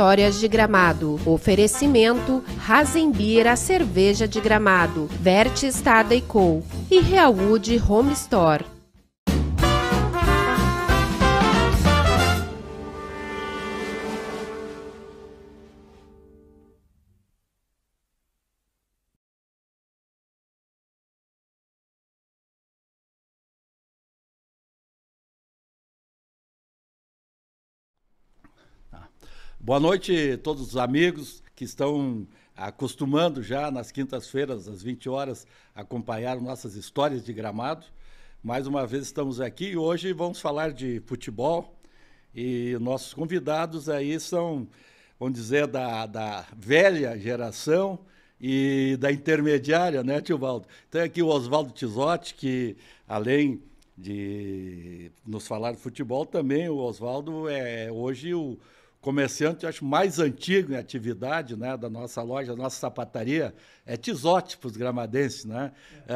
Histórias de Gramado. Oferecimento Razembir a cerveja de Gramado, Verte Estada e Co. e Realwood Home Store. Boa noite a todos os amigos que estão acostumando já nas quintas-feiras, às 20 horas, acompanhar nossas histórias de gramado. Mais uma vez estamos aqui e hoje vamos falar de futebol. E nossos convidados aí são, vamos dizer, da, da velha geração e da intermediária, né, Tio Valdo? Tem aqui o Oswaldo Tisotti, que além de nos falar de futebol, também o Oswaldo é hoje o comerciante, acho, mais antigo em atividade né, da nossa loja, da nossa sapataria, é Tisótipos Gramadense, né? É.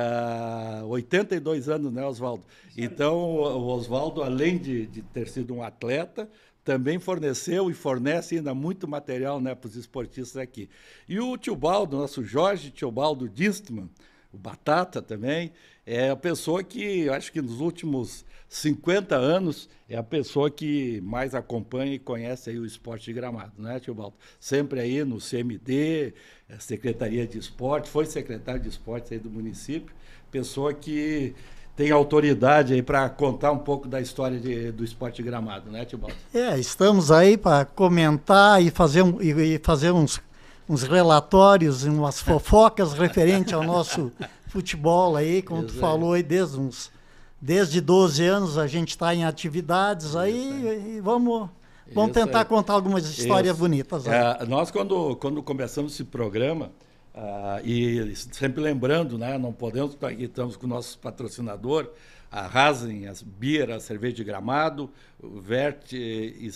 Uh, ah, 82 anos, né, Oswaldo? Então, o Oswaldo, além de, de ter sido um atleta, também forneceu e fornece ainda muito material né, para os esportistas aqui. E o Tiobaldo, nosso Jorge Tiobaldo Distman, o Batata também, é a pessoa que, acho que nos últimos 50 anos, é a pessoa que mais acompanha e conhece aí o esporte de gramado, né, Tio Balto? Sempre aí no CMD, é, Secretaria de Esporte, foi secretário de esporte aí do município, pessoa que tem autoridade aí para contar um pouco da história de, do esporte de gramado, né, Tio Balto? É, estamos aí para comentar e fazer, um, e fazer uns uns relatórios, umas fofocas referente ao nosso futebol aí, como Deus tu é. falou aí, desde uns desde 12 anos a gente está em atividades aí, e vamos vamos Isso tentar contar algumas histórias Isso. bonitas. É, nós quando quando começamos esse programa uh, e sempre lembrando, né, não podemos aqui estamos com o nosso patrocinador, a Rasen, as Bira, a cerveja de Gramado, o Vert e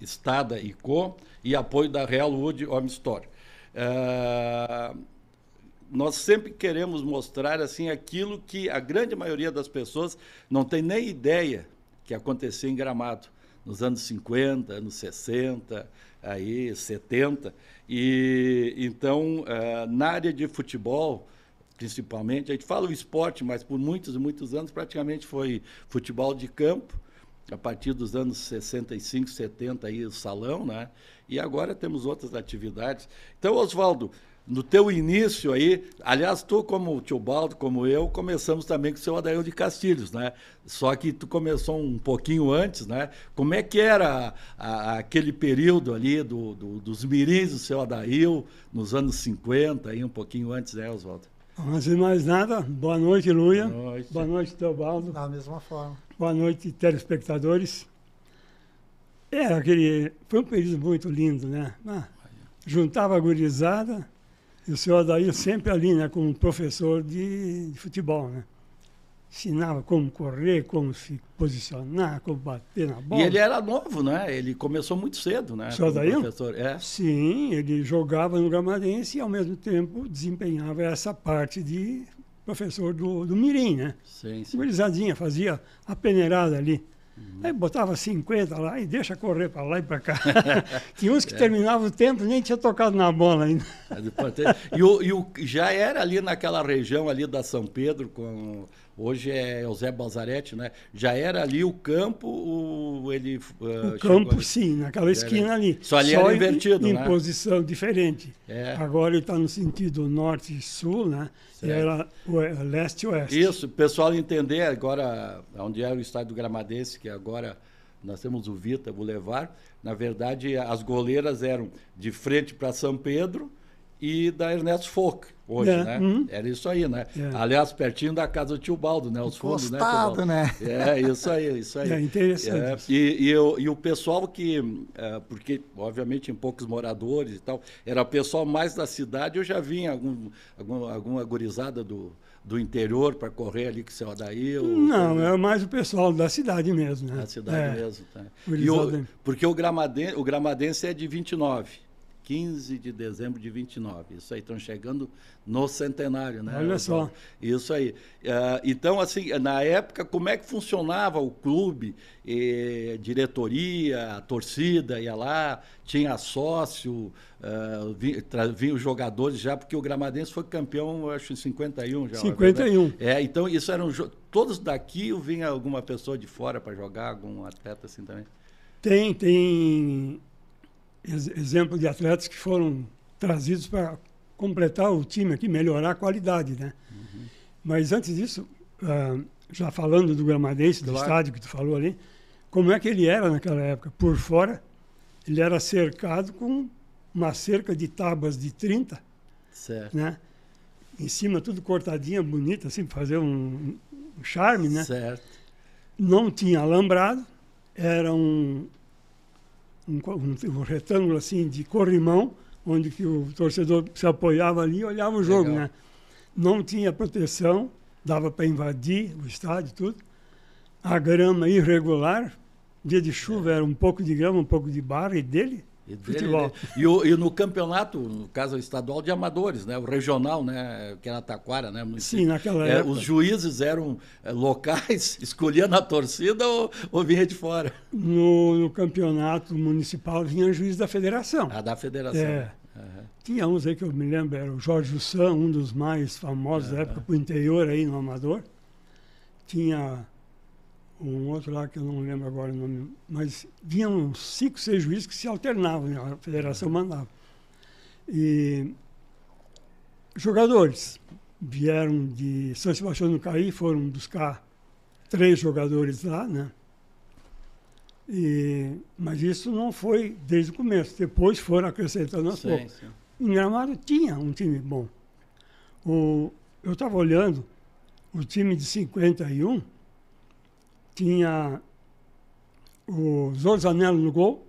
Estada e Co. e apoio da Real Wood Home Store. Eh, nós sempre queremos mostrar assim aquilo que a grande maioria das pessoas não tem nem ideia que aconteceu em Gramado nos anos 50, anos 60, aí 70. E então, eh, na área de futebol, principalmente, a gente fala o esporte, mas por muitos e muitos anos praticamente foi futebol de campo a partir dos anos 65, 70 aí o salão, né? E agora temos outras atividades. Então, Oswaldo, no teu início aí, aliás, tu como o tio Baldo, como eu, começamos também com o seu Adair de Castilhos, né? Só que tu começou um pouquinho antes, né? Como é que era a, a, aquele período ali do, do, dos mirins do seu Adail, nos anos 50, aí um pouquinho antes, né, Oswaldo? Antes de mais nada, boa noite, Luia. Boa noite. Boa noite, Teobaldo. Da mesma forma. Boa noite, telespectadores. É, aquele, foi um período muito lindo, né? Ah, juntava a gurizada e o senhor Adair sempre ali, né, como professor de, de futebol, né? ensinava como correr, como se posicionar, como bater na bola. E ele era novo, né? Ele começou muito cedo, né? senhor daí? Professor. É. Sim, ele jogava no Gamarense e ao mesmo tempo desempenhava essa parte de professor do, do Mirim, né? Sim, sim. Gurizadinha, fazia a peneirada ali. Uhum. Aí botava 50 lá e deixa correr para lá e para cá. tinha uns que é. terminavam o tempo nem tinha tocado na bola ainda. e, o, e o, já era ali naquela região ali da São Pedro, com hoje é o Zé né? Já era ali o campo, o, ele. Uh, o campo, ali. sim, naquela esquina ali. Só ali Só era invertido. Em, né? em posição diferente. É. Agora ele está no sentido norte e sul, né? E era é, leste e oeste. Isso, o pessoal entender agora onde era é o estádio Gramadense, que agora nós temos o Vita Boulevard. Na verdade, as goleiras eram de frente para São Pedro e da Ernesto Fock, hoje, é. né? Hum. Era isso aí, né? É. Aliás, pertinho da casa do tio Baldo, né? Os fundos, né? né? É, isso aí, isso aí. É interessante. É, e, e, eu, e, o pessoal que, é, porque obviamente em poucos moradores e tal, era o pessoal mais da cidade, eu já vinha algum, algum, alguma gurizada do, do interior para correr ali que seu Adair? Não, é mais o pessoal da cidade mesmo. Né? Da cidade é. mesmo. Tá? o, porque o gramadense, o gramadense é de 29. 15 de dezembro de 29. Isso aí, estão chegando no centenário, né? Olha só. Isso aí. É, então, assim, na época, como é que funcionava o clube? diretoria, a torcida ia lá, tinha sócio, é, vinha vinham os jogadores já, porque o Gramadense foi campeão, acho, em 51 já. 51. É, né? é então, isso eram. Todos daqui ou vinha alguma pessoa de fora para jogar, algum atleta assim também? Tem, tem exemplo de atletas que foram trazidos para completar o time aqui, melhorar a qualidade, né? Uhum. Mas antes disso, uh, já falando do gramadense, claro. do estádio que tu falou ali, como é que ele era naquela época? Por fora, ele era cercado com uma cerca de tábuas de 30, certo. né? Em cima tudo cortadinha, bonita, assim, para fazer um, um, charme, né? Certo. Não tinha alambrado, era um, um, um, retângulo assim de corrimão, onde que o torcedor se apoiava ali e olhava o jogo, Legal. né? Não tinha proteção, dava para invadir o estádio tudo. A grama irregular, dia de chuva é. era um pouco de grama, um pouco de barra e dele e, né? e, e, no campeonato, no caso estadual de amadores, né? O regional, né? Que era Taquara, né? Muito, Sim, naquela é, época. Os juízes eram é, locais, escolhia na torcida ou, ou vinha de fora? No, no, campeonato municipal vinha juiz da federação. Ah, da federação. É. Uhum. Tinha uns aí que eu me lembro, era o Jorge Jussan, um dos mais famosos uhum. da época para o interior aí no Amador. Tinha um outro lá que eu não lembro agora o nome, mas vinham cinco, seis juízes que se alternavam, né? a federação mandava. E jogadores vieram de São Sebastião do Caí, foram buscar três jogadores lá, né? E, mas isso não foi desde o começo, depois foram acrescentando as coisas Em Gramado tinha um time bom. O, eu estava olhando o time de 51, tinha o Zorzanello no gol.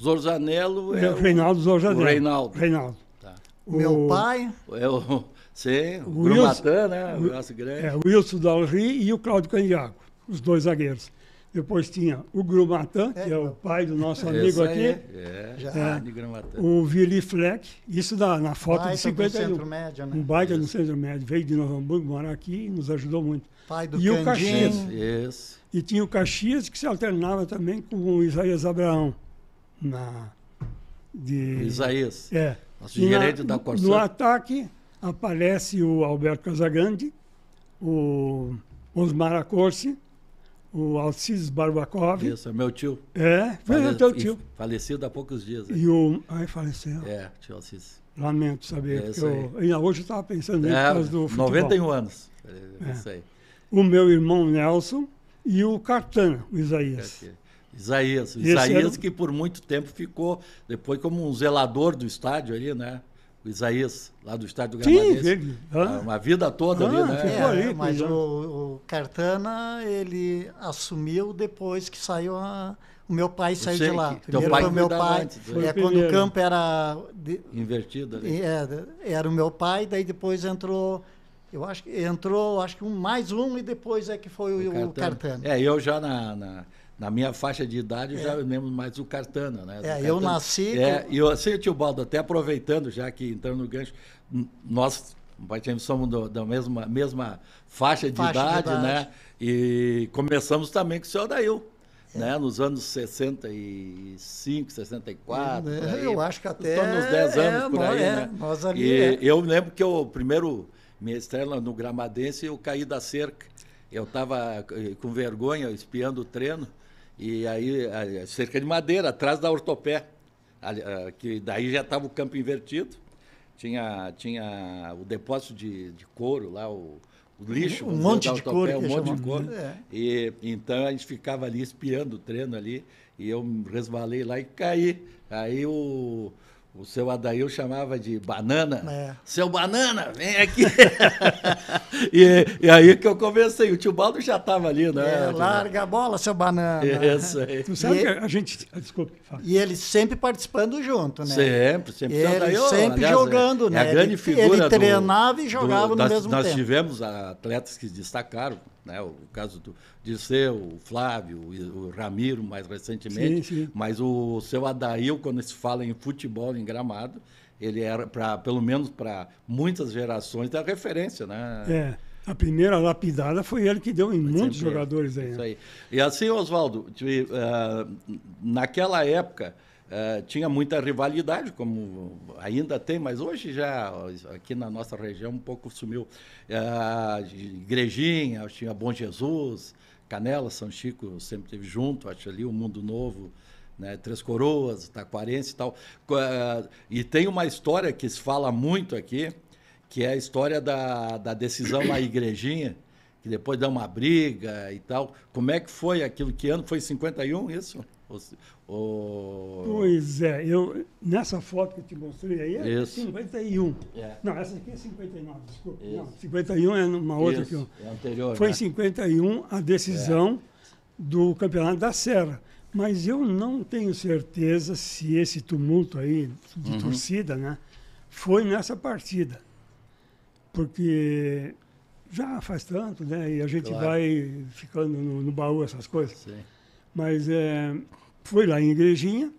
Zorzanello é o Reinaldo Zorzanello. O Reinaldo. Reinaldo. Tá. O Meu pai. É o, sim, o, Grumatan, né? O, grande. É, o Wilson Dalry e o Cláudio Candiago, os dois zagueiros. Depois tinha o Grumatan, é, que é o pai do nosso amigo aqui. É, é, já. é, é. o Vili Fleck, isso da, na foto baita de 51. Um baita no centro médio, né? Um baita no centro médio. Veio de Novo Hamburgo morar aqui e nos ajudou muito. Pai do e Candinho. o Caxias. E tinha o Caxias que se alternava também com o Isaías Abraão. Na, de, Isaías. É. Nosso na, da Corsã. No ataque aparece o Alberto Casagrande, o Osmar Acorce, o Alcides Barbakov. Isso, é meu tio. É, foi Fale... teu tio. Falecido há poucos dias. Né? E o... Aí faleceu. É, tio Alcides. Lamento saber. É, eu... Hoje eu estava pensando nele é, do futebol. 91 anos. É, é. isso aí o meu irmão Nelson e o Cartana, o Isaías. É Isaías, Isaías era... que por muito tempo ficou, depois como um zelador do estádio ali, né? O Isaías, lá do estádio do Sim, ele, ah. Uma vida toda ah, ali, né? Ficou é, ali, mas é. o, o, Cartana, ele assumiu depois que saiu a... O meu pai saiu de lá. Primeiro pai o meu pai. Antes, né? é, quando o campo era... De, Invertido ali. É, era o meu pai, daí depois entrou eu acho que entrou, acho que um, mais um e depois é que foi o, o, Cartano. o Cartano. É, eu já na, na, na minha faixa de idade é. Né? é. eu já lembro mais o Cartana, né? É, Cartano. eu nasci. É, e eu, assim, tio Baldo, até aproveitando, já que entrando no gancho, nós somos do, da mesma, mesma faixa, de, faixa idade, de idade, né? E começamos também com o senhor Dail. É. Né? Nos anos 65, 64. É, aí, eu acho que até. Estamos nos 10 anos é, por aí, é, né? Nós ali, e eu lembro que o primeiro minha estrela no Gramadense, eu caí da cerca. Eu estava eh, com vergonha, espiando o treino, e aí, eh, cerca de madeira, atrás da ortopé, eh, que daí já estava o campo invertido, tinha, tinha o depósito de, de couro lá, o, o lixo, um monte de couro, um monte de couro. É. E então a gente ficava ali espiando o treino ali e eu resvalei lá e caí. Aí o o seu Adail chamava de banana. É. Seu banana, vem aqui. e, e, aí que eu comecei. O tio Baldo já estava ali, né? É, larga a bola, seu banana. Isso aí. Tu sabe e que ele, a gente. Ah, desculpe. E ele sempre participando junto, né? Sempre, sempre. E ele Adail, sempre aliás, é jogando, é, né? É a grande ele, figura. Ele treinava do, e jogava do, no nós, mesmo nós tempo. Nós tivemos atletas que destacaram né? O caso do Disseu, o Flávio, o Ramiro, mais recentemente. Sim, sim. Mas o seu Adail, quando se fala em futebol em gramado, ele era, pra, pelo menos para muitas gerações, da é referência, né? É. A primeira lapidada foi ele que deu em foi muitos jogadores aí. Isso né? aí. E assim, Oswaldo, eh, naquela época, eh, tinha muita rivalidade, como ainda tem, mas hoje já aqui na nossa região um pouco sumiu. Uh, Igrejinha, tinha Bom Jesus, Canela, São Chico sempre teve junto, acho ali o Mundo Novo, né, Três Coroas, Taquarense e tal. Uh, e tem uma história que se fala muito aqui, que é a história da, da decisão da Igrejinha, que depois dá uma briga e tal. Como é que foi aquilo? Que ano foi? 51, isso? O... Pois é, eu, nessa foto que eu te mostrei aí é Isso. 51. É. Não, essa aqui é 59, desculpa. Não, 51 é uma outra Isso. que eu... É anterior. Foi né? em 51 a decisão é. do Campeonato da Serra. Mas eu não tenho certeza se esse tumulto aí de uhum. torcida, né, foi nessa partida. Porque já faz tanto, né? E a gente claro. vai ficando no, no baú essas coisas. Sim. Mas é, foi lá em Igrejinha.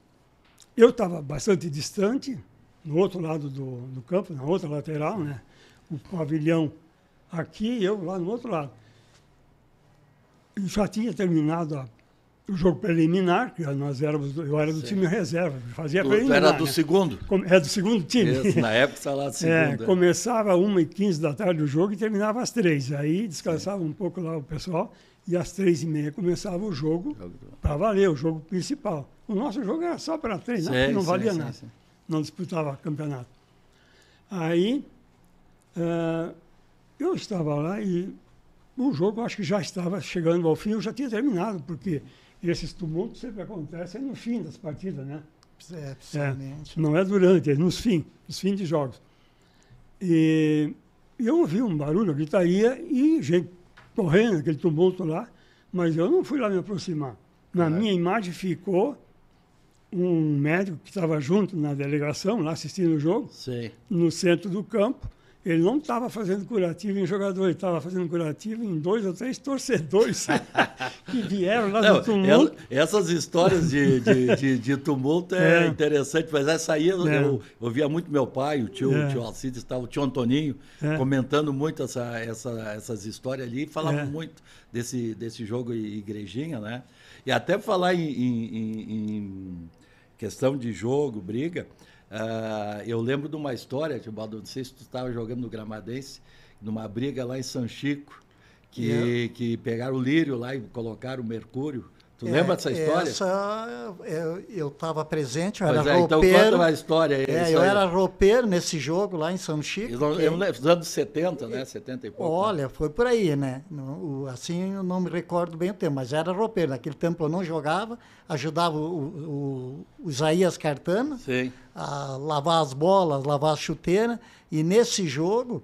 Eu estava bastante distante, no outro lado do, do campo, na outra lateral, né? O pavilhão aqui e eu lá no outro lado. Eu já tinha terminado a o jogo preliminar, que nós éramos, eu era do Sim. time reserva, fazia preliminar. Era do né? segundo? É do segundo time. Isso, na época estava lá do é, segundo. é. Começava às 1h15 da tarde o jogo e terminava às 3 Aí descansava Sim. um pouco lá o pessoal e às três e meia começava o jogo para valer, o jogo principal. O nosso jogo era só para treinar, não valia nada. não disputava campeonato. Aí uh, eu estava lá e o jogo acho que já estava chegando ao fim, eu já tinha terminado, porque esses tumultos sempre acontecem no fim das partidas, né? É, é, não é durante, é nos fim nos fins de jogos. E eu ouvi um barulho, gritaria e gente correndo, aquele tumulto lá, mas eu não fui lá me aproximar. Na é. minha imagem ficou um médico que estava junto na delegação, lá assistindo o jogo, Sim. no centro do campo, ele não estava fazendo curativo em jogador, ele estava fazendo curativo em dois ou três torcedores que vieram lá não, do tumulto. Essas histórias de, de, de, de tumulto é, é, interessante, mas essa aí eu, é. eu, eu via muito meu pai, o tio, é. o tio Alcides, o tio Antoninho, é. comentando muito essa, essa, essas histórias ali, falavam é. muito desse, desse jogo igrejinha, né? E até falar em, em, em, em questão de jogo, briga. Uh, eu lembro de uma história, de Baldo, não sei se tu estava jogando no Gramadense, numa briga lá em São Chico, que, yeah. que pegaram o lírio lá e colocaram o mercúrio Tu é, lembra dessa história? Essa, é, eu estava presente, eu pois era é, então roupeiro. Então conta uma história aí. É, eu era roupeiro nesse jogo lá em São Chico. Não, nos anos 70, né? 70 e pouco. Olha, né? foi por aí, né? assim eu não me recordo bem o tempo, mas era roupeiro. Naquele tempo eu não jogava, ajudava o, o, o Isaías Cartana Sim. a lavar as bolas, lavar a chuteira. E nesse jogo,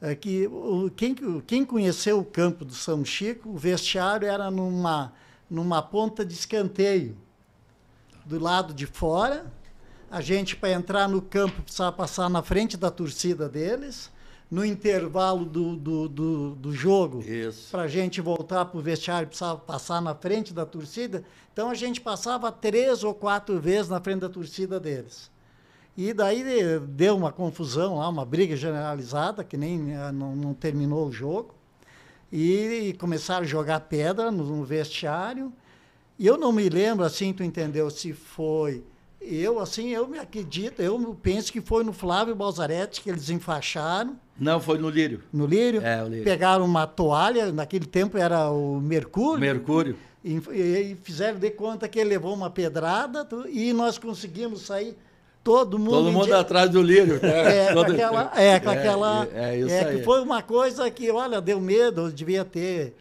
é que, quem, quem conheceu o campo do São Chico, o vestiário era numa numa ponta de escanteio do lado de fora. A gente, para entrar no campo, precisava passar na frente da torcida deles. No intervalo do, do, do, do jogo, para a gente voltar para o vestiário, precisava passar na frente da torcida. Então a gente passava três ou quatro vezes na frente da torcida deles. E daí eh, deu uma confusão lá, uma briga generalizada, que nem eh, não, não terminou o jogo e, começaram a jogar pedra no, no vestiário. E eu não me lembro, assim, tu entendeu, se foi. Eu, assim, eu me acredito, eu penso que foi no Flávio Balzaretti que eles enfaixaram. Não, foi no Lírio. No Lírio? É, o Lírio. Pegaram uma toalha, naquele tempo era o Mercúrio. Mercúrio. E, e, e fizeram de conta que ele levou uma pedrada tu, e nós conseguimos sair todo mundo. Todo mundo atrás do lírio. Né? É, é todo... com aquela. É, com é, aquela é, é isso é, aí. Que foi uma coisa que, olha, deu medo, eu devia ter.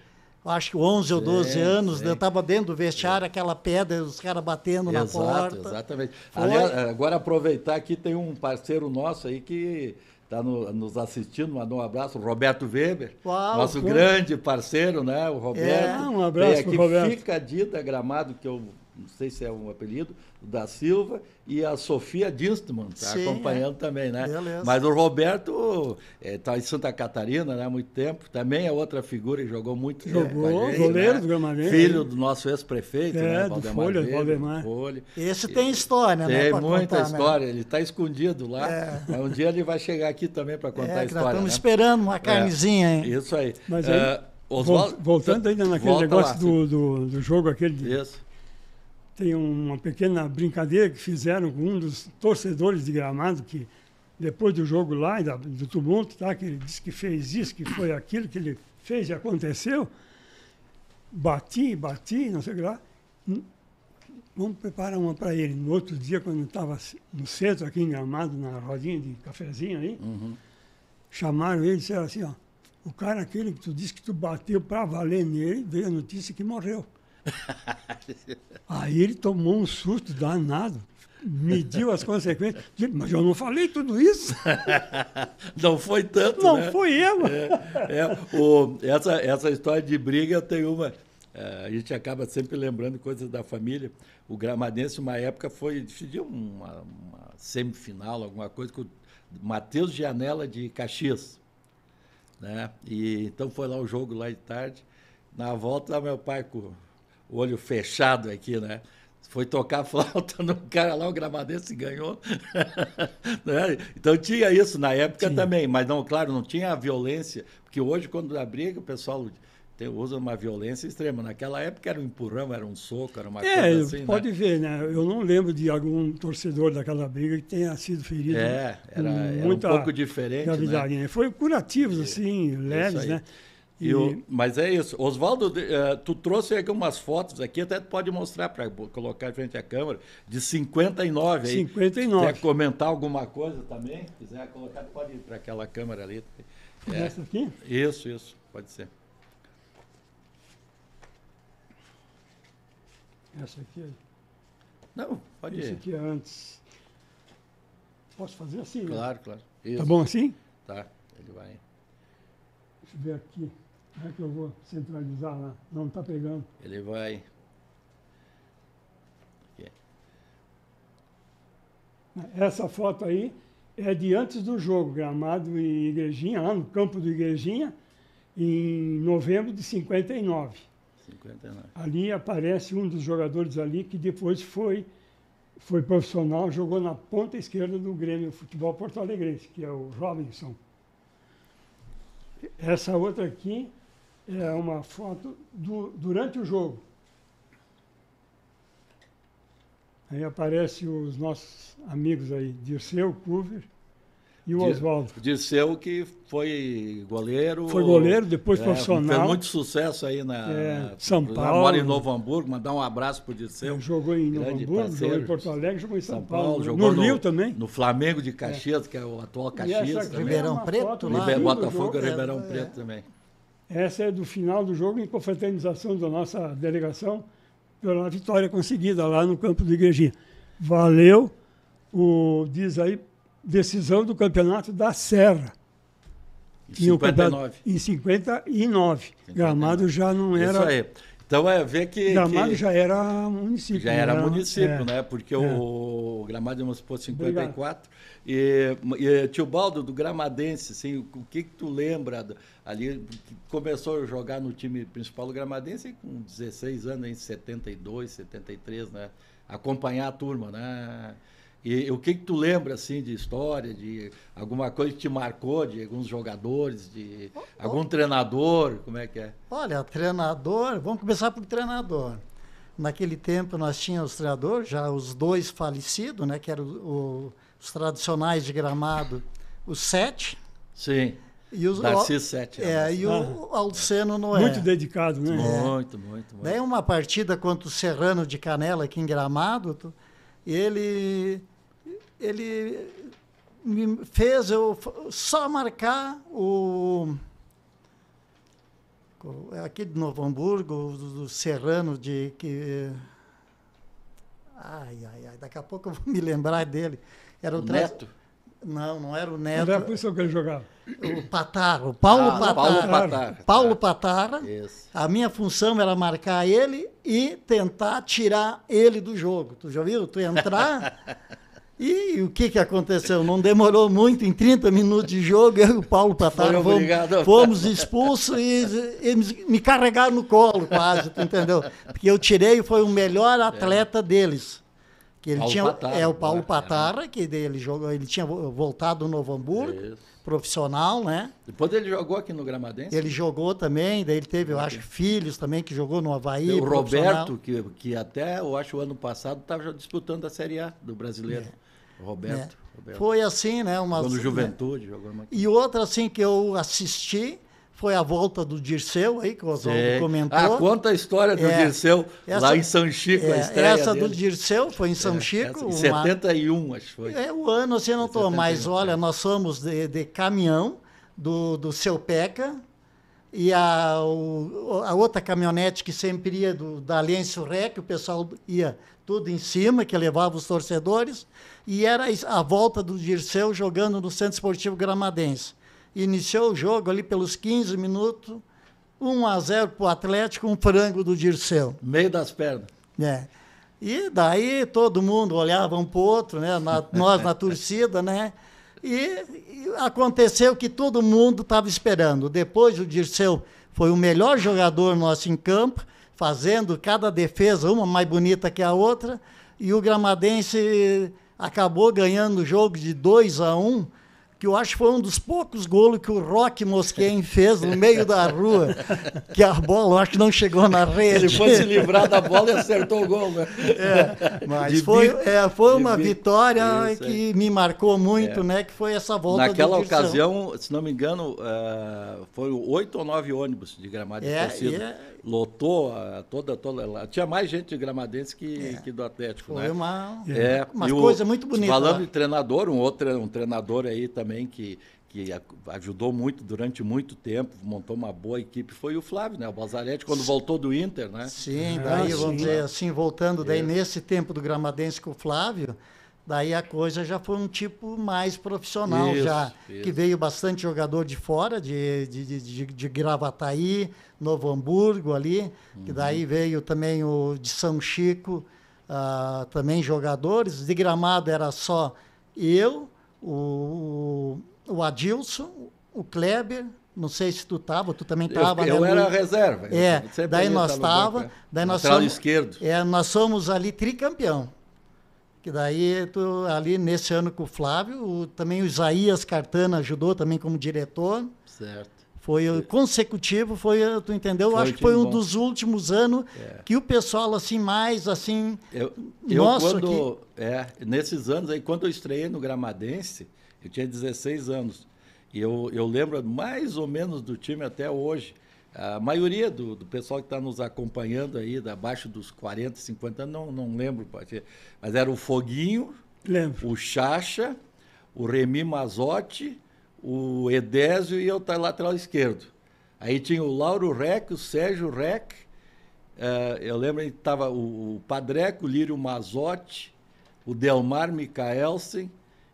Acho que 11 ou 12 anos, eu estava dentro do vestiário, é. aquela pedra, os caras batendo Exato, na porta. Exatamente. Foi... agora aproveitar que tem um parceiro nosso aí que está no, nos assistindo, mandou um abraço, Roberto Weber, Uau, nosso grande parceiro, né? O Roberto. É, um abraço, Roberto. Fica a dita, gramado, que eu não sei se é um apelido, da Silva, e a Sofia Distman está acompanhando é. também, né? Beleza. Mas o Roberto está eh, é, em Santa Catarina né, há muito tempo, também é outra figura e jogou muito é, jogou, gente, goleiro né? do Gamaré. Filho do nosso ex-prefeito, é, né? Valdemar Folha, Valdemar. Folha. Esse tem história, tem né? Tem muita contar, né? história, né? ele está escondido lá. É. Mas um dia ele vai chegar aqui também para contar é, a história. Estamos né? esperando uma é, carnezinha, hein? Isso aí. Mas é, aí... Uh, Voltando ainda naquele negócio lá, do, do, do, jogo aquele. Isso tem uma pequena brincadeira que fizeram com um dos torcedores de Gramado, que depois do jogo lá, do tumulto, tá? que ele disse que fez isso, que foi aquilo, que ele fez e aconteceu. Bati, bati, não sei o que lá. Vamos preparar uma para ele. No outro dia, quando estava no centro, aqui em Gramado, na rodinha de cafezinho ali, uhum. chamaram ele e disseram assim, ó, o cara aquele que tu disse que tu bateu para valer nele, veio a notícia que morreu. Aí ele tomou um susto danado, mediu as consequências. Disse, mas eu não falei tudo isso. não foi tanto. Não né? foi eu. É, é, o, essa, essa história de briga tem uma. É, a gente acaba sempre lembrando coisas da família. O Gramadense, uma época, foi decidiu uma, uma semifinal, alguma coisa, com o Matheus Gianella de Caxias. Né? E, então foi lá o jogo lá de tarde. Na volta, meu pai com olho fechado aqui, né? Foi tocar flauta no cara lá, o gramadense ganhou. Né? Então tinha isso na época tinha. também, mas não, claro, não tinha a violência, porque hoje, quando dá briga, o pessoal tem, usa uma violência extrema. Naquela época era um empurrão, era um soco, era uma é, coisa assim. Pode né? ver, né? Eu não lembro de algum torcedor daquela briga que tenha sido ferido. É, né? era, era um pouco diferente. né? né? Foi curativos, assim, é, leves, né? E... Eu, mas é isso. Oswaldo, uh, tu trouxe aqui umas fotos aqui, até tu pode mostrar para colocar em frente à câmera, de 59 aí. 59. Quer comentar alguma coisa também? Quiser colocar, pode ir para aquela câmera ali. É. Essa aqui? Isso, isso, pode ser. Essa aqui é. Não, pode Esse ir. aqui é antes. Posso fazer assim? Claro, né? claro. Tá isso. Tá bom assim? Tá, ele vai. Deixa eu ver aqui. Como é que eu vou centralizar lá? Não, está pegando. Ele vai. Essa foto aí é de antes do jogo, gramado e Igrejinha, lá no campo do Igrejinha, em novembro de 59. 59. Ali aparece um dos jogadores ali que depois foi foi profissional, jogou na ponta esquerda do Grêmio Futebol Porto Alegrense, que é o Robinson. Essa outra aqui é uma foto do, durante o jogo. Aí aparece os nossos amigos aí, Dirceu, Cooper e o Oswaldo. Dirceu que foi goleiro. Foi goleiro, depois é, profissional. Teve muito sucesso aí na, é, São Paulo. Mora em Novo Hamburgo, mandar um abraço pro Dirceu. Ele jogou em Novo Hamburgo, parceiro. jogou em Porto Alegre, jogou em São, São Paulo, Paulo. Né? Jogou no, no, Rio também. No Flamengo de Caxias, é. que é o atual Caxias. Ribeirão é Preto, Botafogo, Botafogo Ribeirão é, Preto é. também. Essa é do final do jogo em confraternização da nossa delegação pela vitória conseguida lá no campo do Igrejinha. Valeu o, diz aí, decisão do campeonato da Serra. Em 59. Em 59. 59. Gramado já não era. Isso aí. Então é ver que. Gramado que já era município. Já era, era né? município, é, né? Porque é. o Gramado é municipal 54. E, e, tio Baldo, do Gramadense, assim, o que, que tu lembra ali? Começou a jogar no time principal do Gramadense com 16 anos, em 72, 73, né? Acompanhar a turma, né? E o que, que tu lembra, assim, de história, de alguma coisa que te marcou, de alguns jogadores, de algum treinador, como é que é? Olha, treinador, vamos começar por treinador. Naquele tempo nós tínhamos treinador, já os dois falecidos, né, que eram o, os tradicionais de gramado, os sete. Sim. E os, Darcy Sete. É, né? e o ah. Alceno Noé. Muito dedicado, né? Muito, muito, muito. Daí uma partida contra o Serrano de Canela aqui em Gramado, ele, ele me fez eu só marcar o é aqui de Novo Hamburgo, do Serrano de que ai ai ai, daqui a pouco eu vou me lembrar dele. Era o, o Neto. Não, não era o Neto. Não era por isso que ele jogava. O Patara, o Paulo ah, Patara. Paulo Patara. Paulo é. Patara. A minha função era marcar ele e tentar tirar ele do jogo. Tu já viu? Tu entrar. E o que, que aconteceu? Não demorou muito, em 30 minutos de jogo, eu e o Paulo Patara fomos, fomos, expulsos e, e, me carregaram no colo quase, tu entendeu? Porque eu tirei, foi o melhor atleta é. deles. Que ele Paulo tinha, é o Paulo né? Patarra, que ele jogou, ele tinha voltado no Novo Hamburgo, profissional, né? Depois ele jogou aqui no Gramadense. Ele jogou também, daí ele teve, eu acho, filhos também que jogou no Havaí. O Roberto, que, que até eu acho o ano passado estava disputando a Série A do brasileiro. É. Roberto, é. Roberto, Foi assim, né? uma no né? Juventude, né? jogou E outra assim que eu assisti foi a volta do Dirceu aí, que o Oswaldo comentou. Ah, conta a história do é. Dirceu essa, lá em São Chico, é, a estreia Essa dele. do Dirceu foi em São é, Chico. Essa, em 71, acho que foi. É, o ano você assim, não estou, mas olha, é. nós somos de, de caminhão do, do Seu Peca, e a, o, a outra caminhonete que sempre ia do, da Aliança Rec, o pessoal ia tudo em cima, que levava os torcedores, e era a volta do Dirceu jogando no Centro Esportivo Gramadense iniciou o jogo ali pelos 15 minutos, 1 a 0 para o Atlético, um frango do Dirceu. Meio das pernas. É. E daí todo mundo olhava um para o outro, né? Na, nós na torcida, né? E, e aconteceu que todo mundo estava esperando. Depois o Dirceu foi o melhor jogador nosso em campo, fazendo cada defesa uma mais bonita que a outra, e o Gramadense acabou ganhando o jogo de 2 a 1. Um, que eu acho que foi um dos poucos gols que o Rock Mosquen fez no meio da rua, que a bola, eu acho que não chegou na rede. Ele foi se livrar da bola e acertou o gol. Né? É, mas foi, é, foi uma vitória Isso, que é. me marcou muito, é. né? Que foi essa volta Naquela ocasião, se não me engano, uh, eh, foram oito ou nove ônibus de gramado de é, torcida. Lotou a, toda, toda. Tinha mais gente de gramadense que, é. que do Atlético, Foi né? Uma, é, uma coisa o, muito bonita. Falando de treinador, um outro um treinador aí também que que ajudou muito durante muito tempo, montou uma boa equipe, foi o Flávio, né? O Basalete, quando voltou do Inter, né? Sim, daí, ah, vamos sim. dizer assim, voltando daí é. nesse tempo do Gramadense com o Flávio, Daí a coisa já foi um tipo mais profissional, isso, já isso. que veio bastante jogador de fora, de, de, de, de Gravataí, Novo Hamburgo ali, uhum. que daí uhum. veio também o de São Chico, uh, também jogadores. De Gramado era só eu, o, o Adilson, o Kleber, não sei se tu tava, tu também tava. Eu, eu né, era Luiz? reserva. É, é, daí nós tava, banco, daí nós somos, esquerdo. É, nós somos ali tricampeão. Que daí, tu, ali nesse ano com o Flávio, o, também o Isaías Cartana ajudou também como diretor. Certo. Foi consecutivo, foi, tu entendeu? Foi Acho que foi um bom. dos últimos anos é. que o pessoal, assim, mais, assim, eu, eu nosso quando, aqui... É, nesses anos aí, quando eu estreiei no Gramadense, eu tinha 16 anos. E eu, eu lembro mais ou menos do time até hoje. A maioria do, do pessoal que está nos acompanhando aí, da, abaixo dos 40, 50 anos, não, não lembro, mas era o Foguinho, lembro. o Chacha, o Remi Mazotti, o Edésio e eu tá lateral esquerdo. Aí tinha o Lauro Rec, o Sérgio Rec, uh, eh, eu lembro que estava o, o Padreco, o Lírio Mazotti, o Delmar Mikaelsen,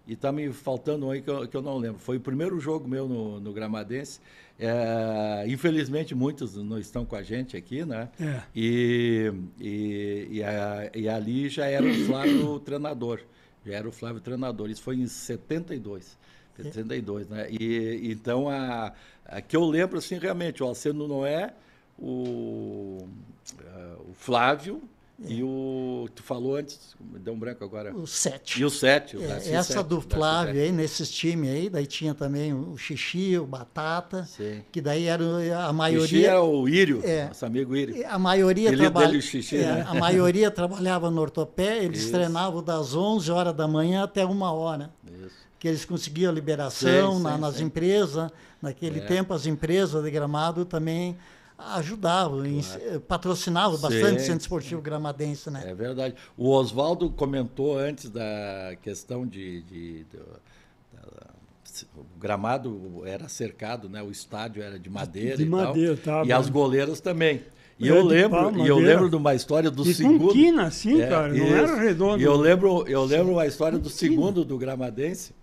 e tá me faltando um aí que eu, que eu não lembro. Foi o primeiro jogo meu no, no Gramadense. É, infelizmente, muitos não estão com a gente aqui, né? É. E, e, e, a, e, ali já era o Flávio treinador. Já era o Flávio treinador. Isso foi em 72. 72, né? E, então, a, a que eu lembro, assim, realmente, o Alceno Noé, o, a, é, o Flávio, é. E o. Tu falou antes, deu um branco agora. O 7. E o 7. É, essa sete, do Flávio aí, nesses times aí, daí tinha também o Xixi, o Batata. Sim. Que daí era a maioria. Xixi é o Írio, é, nosso amigo Írio. A maioria trabalhava dele, o xixi, é, né? A maioria trabalhava no ortopé, eles Isso. treinavam das 11 horas da manhã até uma hora. Isso. Que eles conseguiam liberação sim, sim, nas empresas. Naquele é. tempo, as empresas de gramado também ajudavam, claro. patrocinavam bastante o Centro Esportivo Gramadense, né? É verdade. O Oswaldo comentou antes da questão de, de, de o gramado era cercado, né? O estádio era de madeira de e madeira, tal. Tá, e as né? goleiras também. E eu lembro, pau, e eu lembro de uma história do e segundo. Com quina, assim, é, cara, não era redondo. E eu né? lembro, eu lembro a história do segundo do Gramadense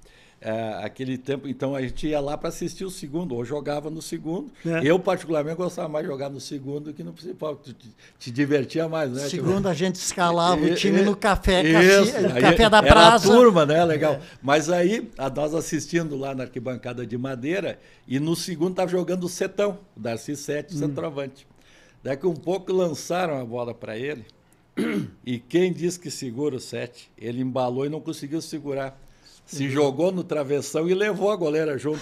é, aquele tempo, então a gente ia lá para assistir o segundo, ou jogava no segundo. É. Eu, particularmente, gostava mais de jogar no segundo que no principal, que te, te, divertia mais, né? Tipo? Segundo, tipo, a gente escalava e, o time e, no café, isso, café, café da praça. Era turma, né? Legal. É. Mas aí, a, nós assistindo lá na arquibancada de madeira, e no segundo estava jogando o Setão, o Darcy Sete, hum. centroavante. Daqui um pouco lançaram a bola para ele, e quem diz que segura o Sete, ele embalou e não conseguiu segurar se jogou no travessão e levou a goleira junto.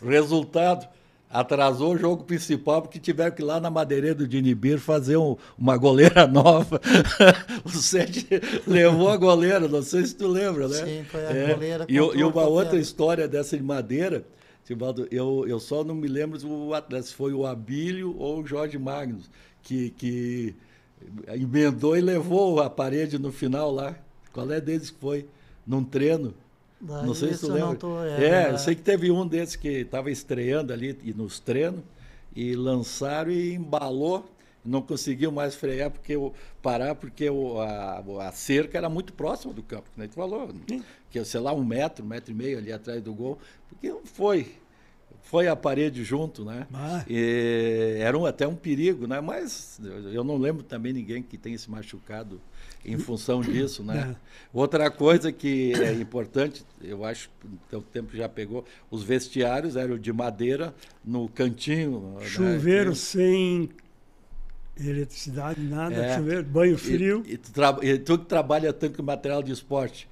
Resultado, atrasou o jogo principal porque tiveram que ir lá na madeireira do Dinibir fazer um, uma goleira nova. o Sete levou a goleira, não sei se tu lembra, né? Sim, foi a é. goleira. E, e uma outra história dessa de madeira, Tibaldo, eu, eu só não me lembro o se foi o Abílio ou o Jorge Magnus, que, que emendou e levou a parede no final lá. Qual é deles que foi? Num treino. Daí não sei se tu lembra. Tô, é, é, eu é. sei que teve um desses que estava estreando ali e nos treinos e lançaram e embalou, não conseguiu mais frear porque eu, parar porque eu, a, a, cerca era muito próxima do campo, que a gente falou, que sei lá um metro, um metro e meio ali atrás do gol, porque foi foi a parede junto, né? Ah. E era um, até um perigo, né? Mas eu não lembro também ninguém que tenha se machucado em função disso, né? É. Outra coisa que é importante, eu acho que então o tempo já pegou, os vestiários eram de madeira no cantinho. Né? Chuveiro né? sem eletricidade, nada, é, chuveiro, banho frio. E, e, tu, e tu que trabalha tanto com material de esporte,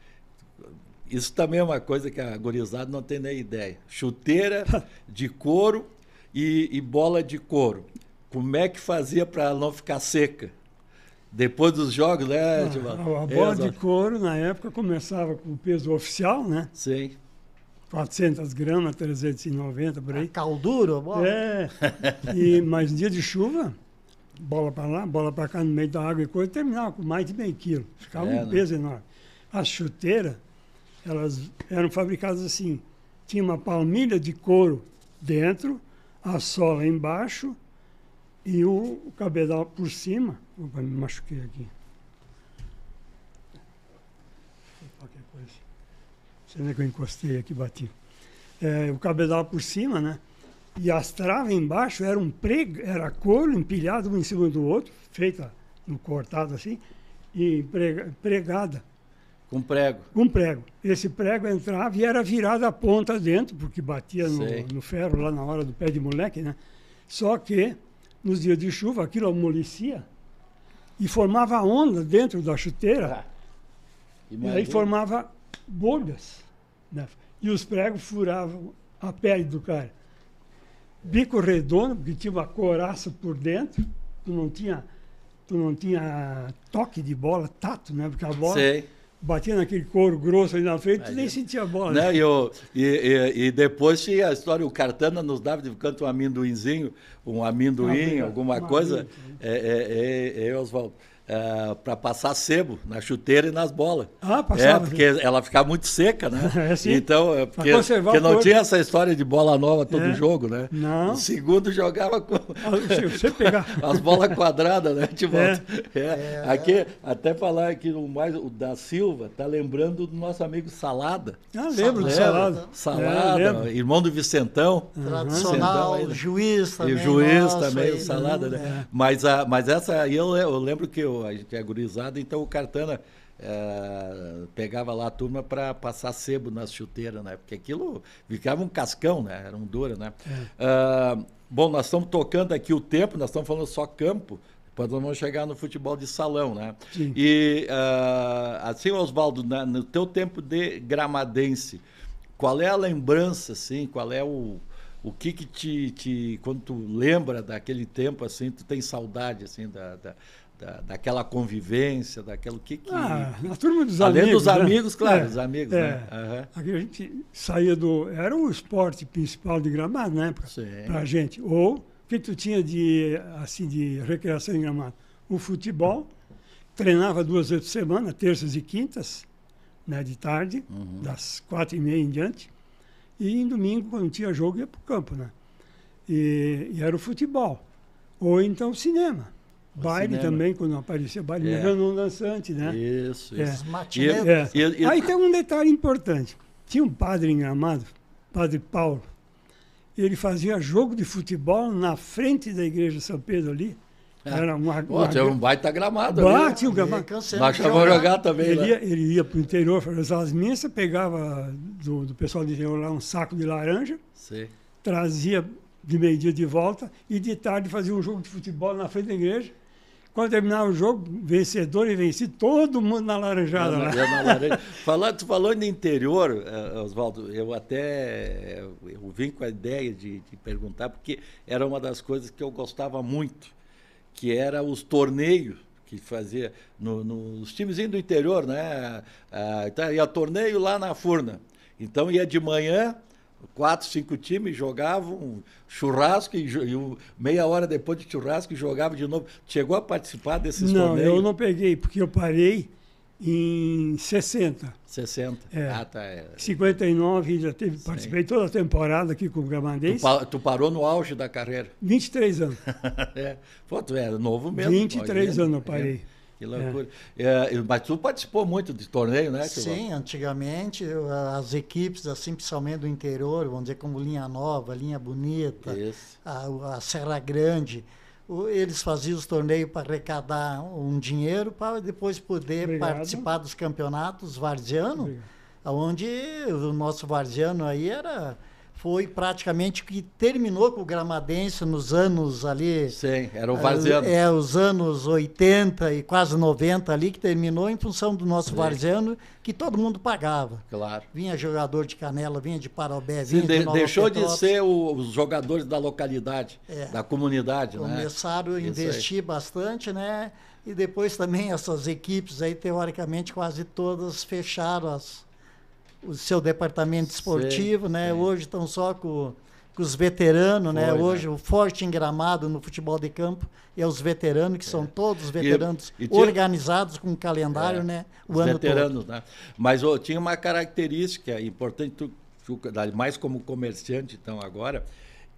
isso também é uma coisa que a gorizada não tem nem ideia. Chuteira de couro e, e bola de couro. Como é que fazia para não ficar seca? Depois dos jogos, né, ah, Edmar? a, bola de couro, na época, começava com o peso oficial, né? Sim. 400 gramas, 390 por aí. A tá calduro, a bola? É. e, mas dia de chuva, bola para lá, bola para cá no meio da água e coisa, terminava com mais de meio quilo. Ficava é, um né? peso né? enorme. A chuteira elas eram fabricadas assim. Tinha uma palmilha de couro dentro, a sola embaixo e o cabedal por cima. Opa, me machuquei aqui. Qualquer coisa. nem que eu encostei aqui, bati. É, o cabedal por cima, né? E as travas embaixo era um prego, era couro empilhado um em cima do outro, feita no cortado assim, e prega, pregada. Com prego. Com prego. Esse prego entrava e era virado a ponta dentro, porque batia no, no, ferro lá na hora do pé de moleque, né? Só que, nos dias de chuva, aquilo amolecia e formava onda dentro da chuteira. Ah, e aí formava bolhas. Né? E os pregos furavam a pele do cara. Bico redondo, porque tinha uma coraça por dentro, tu não tinha, tu não tinha toque de bola, tato, né? Porque a bola. Sei batia naquele couro grosso ali na frente, Imagina. nem sentia a bola. né? eu, e, e, e, depois tinha a história, o Cartana nos dava de canto um amendoinzinho, um amendoim, alguma coisa. Não, é, é, é, é, Oswaldo. É, para passar sebo na chuteira e nas bolas. Ah, passava. É, porque ela ficava muito seca, né? É, sim. Então, é porque, porque não tinha essa história de bola nova todo é. jogo, né? Não. O segundo jogava com ah, pegar. as bolas quadradas, né? Te tipo, é. é. é. Aqui, até falar aqui o mais o da Silva, tá lembrando do nosso amigo Salada. Ah, lembro do Salada. Salada, é, irmão do Vicentão. Tradicional, Vicentão, juiz também. E o juiz também, aí, o Salada, né? né? Mas, a, mas essa aí eu, eu lembro que eu, a gente é gurizada, então o Cartana é, pegava lá a turma para passar sebo nas chuteiras, né? Porque aquilo ficava um cascão, né? Era um duro, né? É. Ah, bom, nós estamos tocando aqui o tempo, nós estamos falando só campo, quando nós vamos chegar no futebol de salão, né? Sim. E uh, assim, Oswaldo, no teu tempo de gramadense, qual é a lembrança, assim, qual é o o que que te, te quando tu lembra daquele tempo assim tu tem saudade assim da, da da, daquela convivência, daquilo que, que... Ah, na turma dos Além amigos. Além dos né? amigos, claro, é, os amigos, né? é. né? Uhum. Aqui a gente saía do... Era o esporte principal de Gramado na época, para a gente. Ou, o que tu tinha de, assim, de recreação em Gramado? O futebol, treinava duas vezes por semana, terças e quintas, né, de tarde, uhum. das quatro e meia em diante. E em domingo, quando tinha jogo, ia para o campo, né? E, e era o futebol. Ou então o cinema Baile cinema. também, quando aparecia baile, é. não dançante, né? Isso, é. isso. É. Aí tem um detalhe importante. Tinha um padre engramado, padre Paulo. Ele fazia jogo de futebol na frente da igreja São Pedro ali. É. Era uma, Pô, uma... Tinha um baita gramado Bate, ali. Bate gramado. É né? jogar também. Ele né? ia, ia para o interior fazer as missas, pegava do, do pessoal de interior lá um saco de laranja, Sim. trazia de meio-dia de volta e de tarde fazia um jogo de futebol na frente da igreja quando terminar o jogo, vencedor e venci, todo mundo na laranjada. na laranja. falando, falando em interior, eh, Oswaldo, eu até eu vim com a ideia de, de perguntar, porque era uma das coisas que eu gostava muito, que era os torneios que fazia no, nos times do interior, né? Ah, então, ia torneio lá na Furna. Então ia de manhã, quatro, cinco times jogavam churrasco e, e meia hora depois de churrasco jogava de novo. Chegou a participar desses não, torneios? Não, eu não peguei, porque eu parei em 60. 60. É. Ah, tá. É. 59 já teve, Sim. participei toda a temporada aqui com o Gamandense. Tu, tu, parou no auge da carreira? 23 anos. é. Pô, tu era é novo mesmo. 23 anos eu parei. É. Que é. loucura. É. É, mas tu participou muito de torneio, né? Silvão? Sim, antigamente as equipes, assim, principalmente do interior, vamos dizer como Linha Nova, Linha Bonita, a, a, Serra Grande, eles faziam os torneios para arrecadar um dinheiro para depois poder Obrigado. participar dos campeonatos varziano, onde o nosso varziano aí era foi praticamente que terminou com o Gramadense nos anos ali. Sim, era o eh, Varziano. É, os anos 80 e quase 90 ali, que terminou em função do nosso Sim. Varziano, que todo mundo pagava. Claro. Vinha jogador de Canela, vinha de Parobé, vinha de, de Deixou de ser o, os jogadores da localidade, é. da comunidade. Né? Começaram né? a investir bastante, né? E depois também essas equipes aí, teoricamente, quase todas fecharam as o seu departamento esportivo, né? Hoje estão só com, com os veteranos, né? Hoje né? o forte engramado no futebol de campo é os veteranos, que é. são todos veteranos e, e tinha, organizados com um calendário, é, né? O ano veteranos, todo. né? Mas oh, tinha uma característica importante, tu, mais como comerciante, então, agora,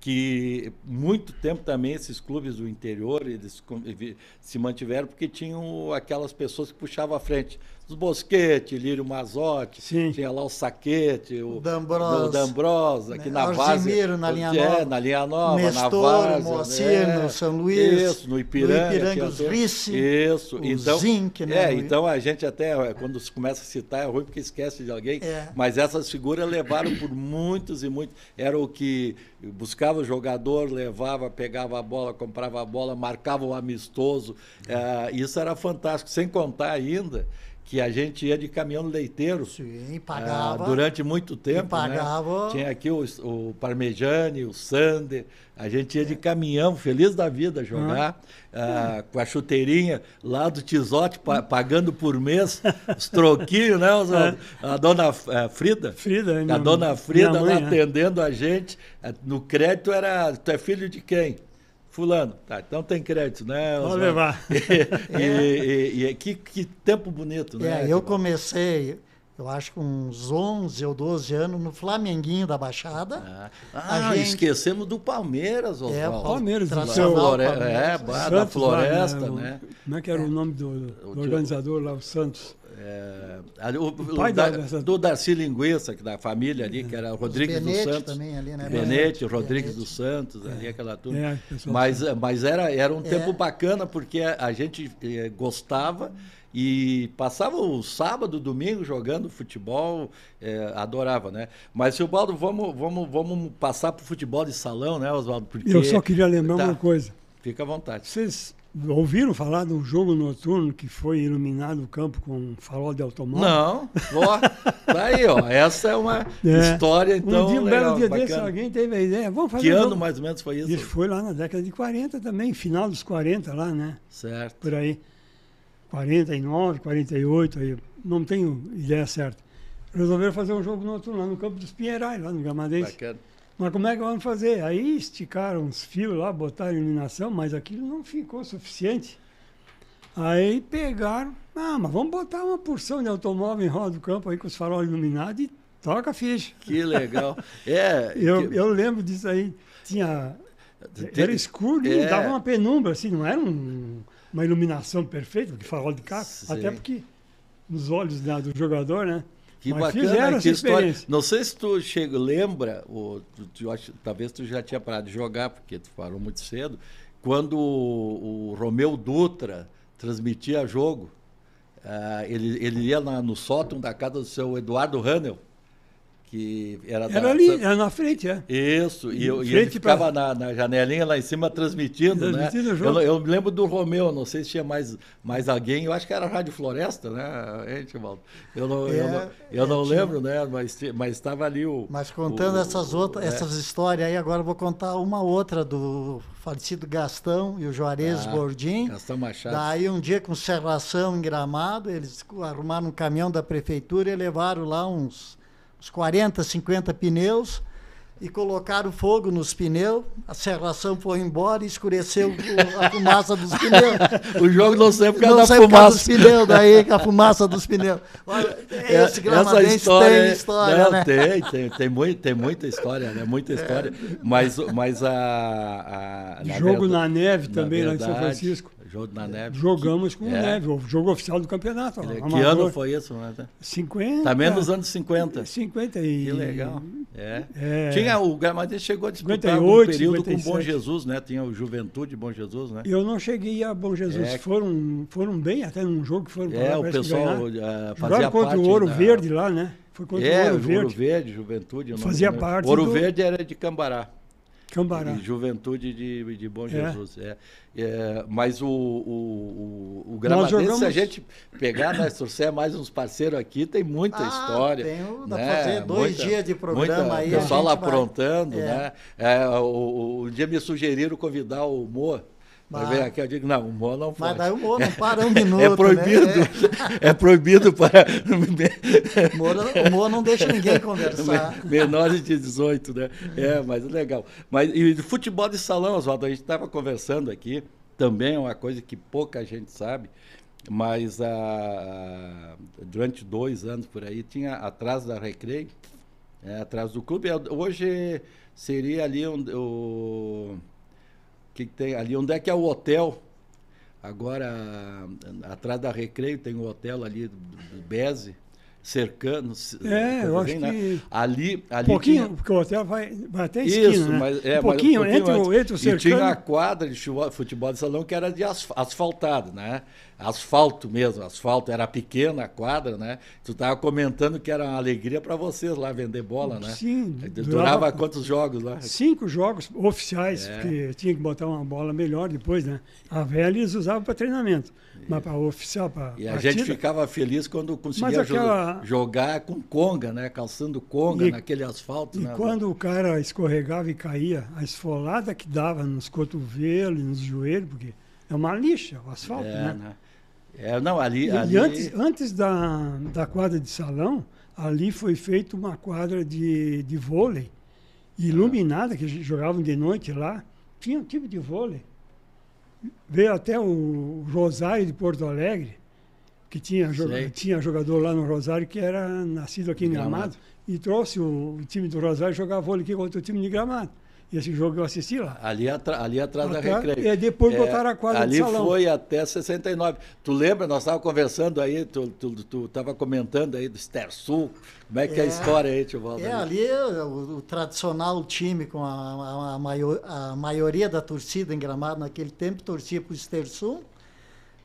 que muito tempo também esses clubes do interior eles se mantiveram porque tinham aquelas pessoas que puxavam a frente os Bosquete, Lírio Mazotti, Sim. tinha lá o Saquete, o D'Ambrosa, o D'Ambrosa que né, na Argemiro, base... É, na Linha Nova. É, na Linha Nova, Nestor, na Várzea. Moacir, né? no São Luís. Isso, no Ipiranga. No Ipiranga, os Rice, isso. o então, Zinc. Né, é, então a gente até, é, quando se começa a citar, é ruim porque esquece de alguém, é. mas essas figuras levaram por muitos e muitos. Era o que buscava o jogador, levava, pegava a bola, comprava a bola, marcava o amistoso. É, isso era fantástico, sem contar ainda que a gente ia de caminhão leiteiro. Sim, ah, pagava. durante muito tempo. Né? pagava. Né? Tinha aqui o, o Parmejane, o Sander. A gente ia de caminhão, feliz da vida, jogar ah, hum. com a chuteirinha lá do Tisote, pa pagando por mês os troquinhos, né? Os, é. a, dona a é, Frida. Frida, A dona Frida mãe, lá é. atendendo a gente. É, no crédito era: tu é filho de quem? Fulano, tá, então tem crédito, né? Vou levar. e, e, e, e que, que, tempo bonito, né? É, eu comecei, eu acho que uns 11 ou 12 anos, no Flamenguinho da Baixada. Ah, ah gente... esquecemos do Palmeiras, é, Oswaldo. É, Palmeiras. Seu... Flore... Palmeiras. É, da Floresta, lá, né? né? Como é que era é. o nome do, do organizador lá, o Santos? É, o, o, o da, do Darcy Linguiça, que da família ali, que era Rodrigues dos Santos. Também, ali, né? Benete, Rodrigues dos Santos, ali é. aquela turma. É, mas, assim. mas era, era um é. tempo bacana, porque a, gente eh, gostava e passava o sábado, domingo jogando futebol, é, adorava, né? Mas, Baldo vamos, vamos, vamos passar para o futebol de salão, né, Oswaldo? Porque... Eu só queria lembrar tá. uma coisa. Fica à vontade. Vocês Ouviram falar do jogo noturno que foi iluminado o campo com um farol de automóvel? Não. Ó, tá aí, ó. Essa é uma é. história, então. Um dia, um legal, belo dia bacana. desse, alguém teve a ideia. Vamos fazer. Que um ano jogo. mais ou menos foi isso? Isso foi lá na década de 40 também, final dos 40 lá, né? Certo. Por aí. 49, 48, aí. Não tenho ideia certa. Resolveram fazer um jogo noturno lá no campo dos Pinheirais, lá no Gamadense. Bacana. Mas como é que vamos fazer? Aí esticaram uns fios lá, botaram iluminação, mas aquilo não ficou suficiente. Aí pegaram, ah, mas vamos botar uma porção de automóvel em roda do campo aí com os faróis iluminados e toca a ficha. Que legal. É. eu, que... eu lembro disso aí. Tinha. Era escuro é... e dava uma penumbra, assim, não era um, uma iluminação perfeita, porque farol de carro. Sim. Até porque nos olhos do jogador, né? Que Mas bacana que história. Não sei se tu chega, lembra, ou tu, tu, talvez tu já tinha parado de jogar, porque tu falou muito cedo, quando o, o Romeu Dutra transmitia jogo, uh, ele, ele ia na, no sótão da casa do seu Eduardo Hanel que era, era da, ali, sabe? era na frente, é. Isso, e, eu, e ele ficava pra... na, na, janelinha lá em cima transmitindo, né? transmitindo né? Eu, eu, me lembro do Romeu, não sei se tinha mais, mais alguém, eu acho que era a Rádio Floresta, né, hein, Eu não, é, eu não, eu é, não lembro, né? Mas mas estava ali o. Mas contando o, essas outras, é. essas histórias aí, agora eu vou contar uma outra do falecido Gastão e o Juarez ah, Bordim. Gastão Machado. Daí um dia com serração em Gramado, eles arrumaram um caminhão da prefeitura e levaram lá uns uns 40, 50 pneus e colocaram fogo nos pneus, a serração foi embora e escureceu a fumaça dos pneus. o jogo não sempre por causa da fumaça. dos pneus, daí a fumaça dos pneus. Olha, é, esse é, história, tem é- história, não, né? Tem, tem, tem, muito, tem muita história, né? Muita história. É. Mas, mas a, a jogo verdade, na neve também, na verdade, lá em São Francisco. Jogo na é, neve. Jogamos com é. neve, o jogo oficial do campeonato. Que, que ano foi isso, Marta? 50. Também nos anos 50. 50 e... Que legal. É. é. Tinha, o Gramades chegou a disputar 58, um período 57. com Bom Jesus, né? Tinha o Juventude Bom Jesus, né? Eu não cheguei a Bom Jesus. É. Foram, foram bem até num jogo que foram para É, lá, o pessoal uh, fazia contra parte, o Ouro Verde lá, né? Foi contra o é, Ouro Verde. Ouro Verde, Juventude. Fazia parte Ouro do... Verde era de Cambará. Cambará. Juventude de, de Bom é. Jesus. É. é. é mas o, o, o, o jogamos... se a gente pegar, né, trouxer é mais uns parceiros aqui, tem muita ah, história. Tem, né? pra fazer dois muita, dias de programa muita, aí. O pessoal aprontando, é. né? É, o, o, um dia me sugeriram convidar o Moa mas vem aqui, eu digo, não, humor não pode. Mas daí o humor não para um é minuto. É proibido. Né? É. é. proibido para. O humor, não deixa ninguém conversar. Menores de 18, né? É, mas legal. Mas, e futebol de salão, Oswaldo, a gente estava conversando aqui, também é uma coisa que pouca gente sabe, mas a, ah, durante dois anos por aí, tinha atrás da Recreio, é, atrás do clube. É, hoje seria ali um, o que tem ali? Onde é que é o hotel? Agora, atrás da Recreio tem um hotel ali do, do Beze cercando. É, eu acho bem, assim, né? que. Né? Ali, ali. Pouquinho, tinha... porque o hotel vai, vai até esquina. Isso, né? mas, é, um pouquinho, mas um pouquinho entre, o, entre o cercando. E tinha a quadra de futebol de salão que era de asfaltado, né? Asfalto mesmo, asfalto. Era pequena a quadra, né? Tu estava comentando que era uma alegria para vocês lá vender bola, né? Sim. Durava, durava, quantos jogos lá? Cinco jogos oficiais, é. porque tinha que botar uma bola melhor depois, né? A velha eles usavam para treinamento mas para oficial, para E a gente ficava feliz quando conseguia aquela... jogar com conga, né? Calçando conga e, naquele asfalto. E né? quando o cara escorregava e caía, a esfolada que dava nos cotovelos, nos joelhos, porque é uma lixa o asfalto, é, né? né? É, não, ali, e, ali... e antes, antes da, da quadra de salão, ali foi feita uma quadra de, de vôlei iluminada, que jogavam de noite lá. Tinha um tipo de vôlei. Veio até o Rosário de Porto Alegre, que tinha, joga tinha jogador lá no Rosário que era nascido aqui em Gramado. Gramado. e trouxe o, o time do Rosário jogar vôlei aqui contra o time de Gramado. Esse jogo eu assisti lá. Ali, atra, ali atrás da recreio. E é, depois é, botaram a quadra ali de salão. Ali foi até 69. Tu lembra, nós estávamos conversando aí, tu estava tu, tu comentando aí do Stersul. Como é que é, é a história aí, tio Valdo? É, ali é o, o, tradicional time com a, a, a, maior, a maioria da torcida em Gramado naquele tempo torcia para o Stersul,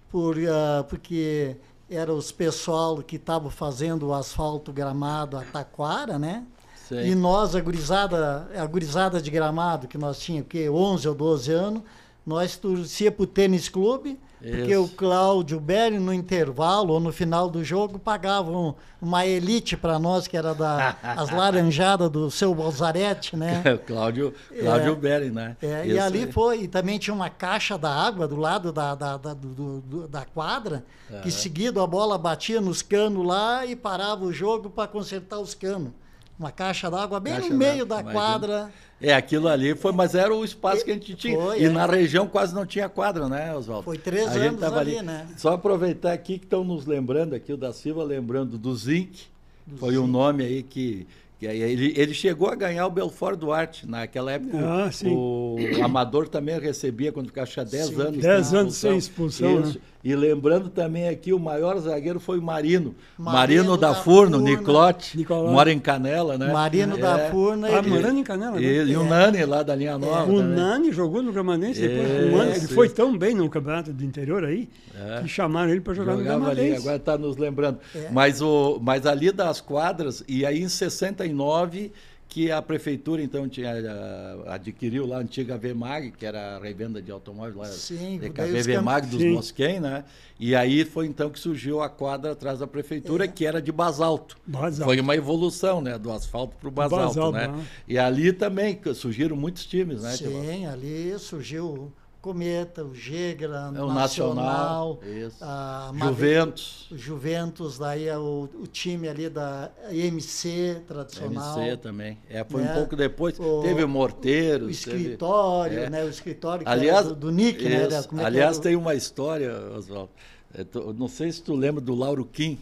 por, uh, porque era os pessoal que estavam fazendo o asfalto gramado, a taquara, né? Sei. E nós, a gurizada, a gurizada de gramado, que nós tínhamos, que 11 ou 12 anos, nós torcia para o tênis clube, Isso. porque o Cláudio Belli, no intervalo ou no final do jogo, pagavam uma elite para nós, que era da as laranjadas do seu Balzarete, né? Cláudio, Cláudio é, Belli, né? É, e ali foi. E também tinha uma caixa da água do lado da, da, da, do, do, da quadra, é. que seguido a bola batia nos canos lá e parava o jogo para consertar os canos uma caixa d'água bem caixa no meio da imagina. quadra. É, aquilo ali foi, mas era o espaço e, que a gente tinha. Foi, e é. na região quase não tinha quadra, né, Oswaldo? Foi três a anos ali, ali, né? Só aproveitar aqui que estão nos lembrando, aqui o da Silva lembrando do Zinc, do foi um nome aí que ele, ele, chegou a ganhar o Belfort Duarte. Naquela época, ah, o, o Amador também recebia quando ficava 10 anos. 10 né, anos sem expulsão. Isso. Né? E lembrando também aqui, o maior zagueiro foi o Marino. Marino, Marino da, da, Furno, Furna, Niclote, Nicolão. mora em Canela, né? Marino é. da Furno Ah, morando em Canela, né? E, o é. Nani, lá da Linha é. Nova. É. O Nani jogou no Gramanense depois. O Nani, ele foi tão bem no campeonato do interior aí, é. que chamaram ele para jogar Jogava no Gramanense. Ali, agora está nos lembrando. Mas, o, mas ali das quadras, e aí em 69 que a prefeitura então tinha eh, adquiriu lá a antiga Vemag, que era a revenda de automóveis lá, Sim, eh, DKV é Vemag dos Mosquen, né? E aí foi então que surgiu a quadra atrás da prefeitura, é. que era de basalto. basalto. Foi uma evolução, né, do asfalto para o basalto, basalto, né? Não. E ali também surgiram muitos times, né? Sim, ali surgiu Cometa, o Gegra, é o Nacional, Nacional a Madrid, Juventus. Juventus, daí é o, o, time ali da MC tradicional. MC também. É, foi né? um pouco depois. O, teve Morteiros. O escritório, teve, é. né? O escritório aliás, do, do, Nick, né? isso, né? aliás, tem uma história, Oswaldo. É, não sei se tu lembra do Lauro Kim.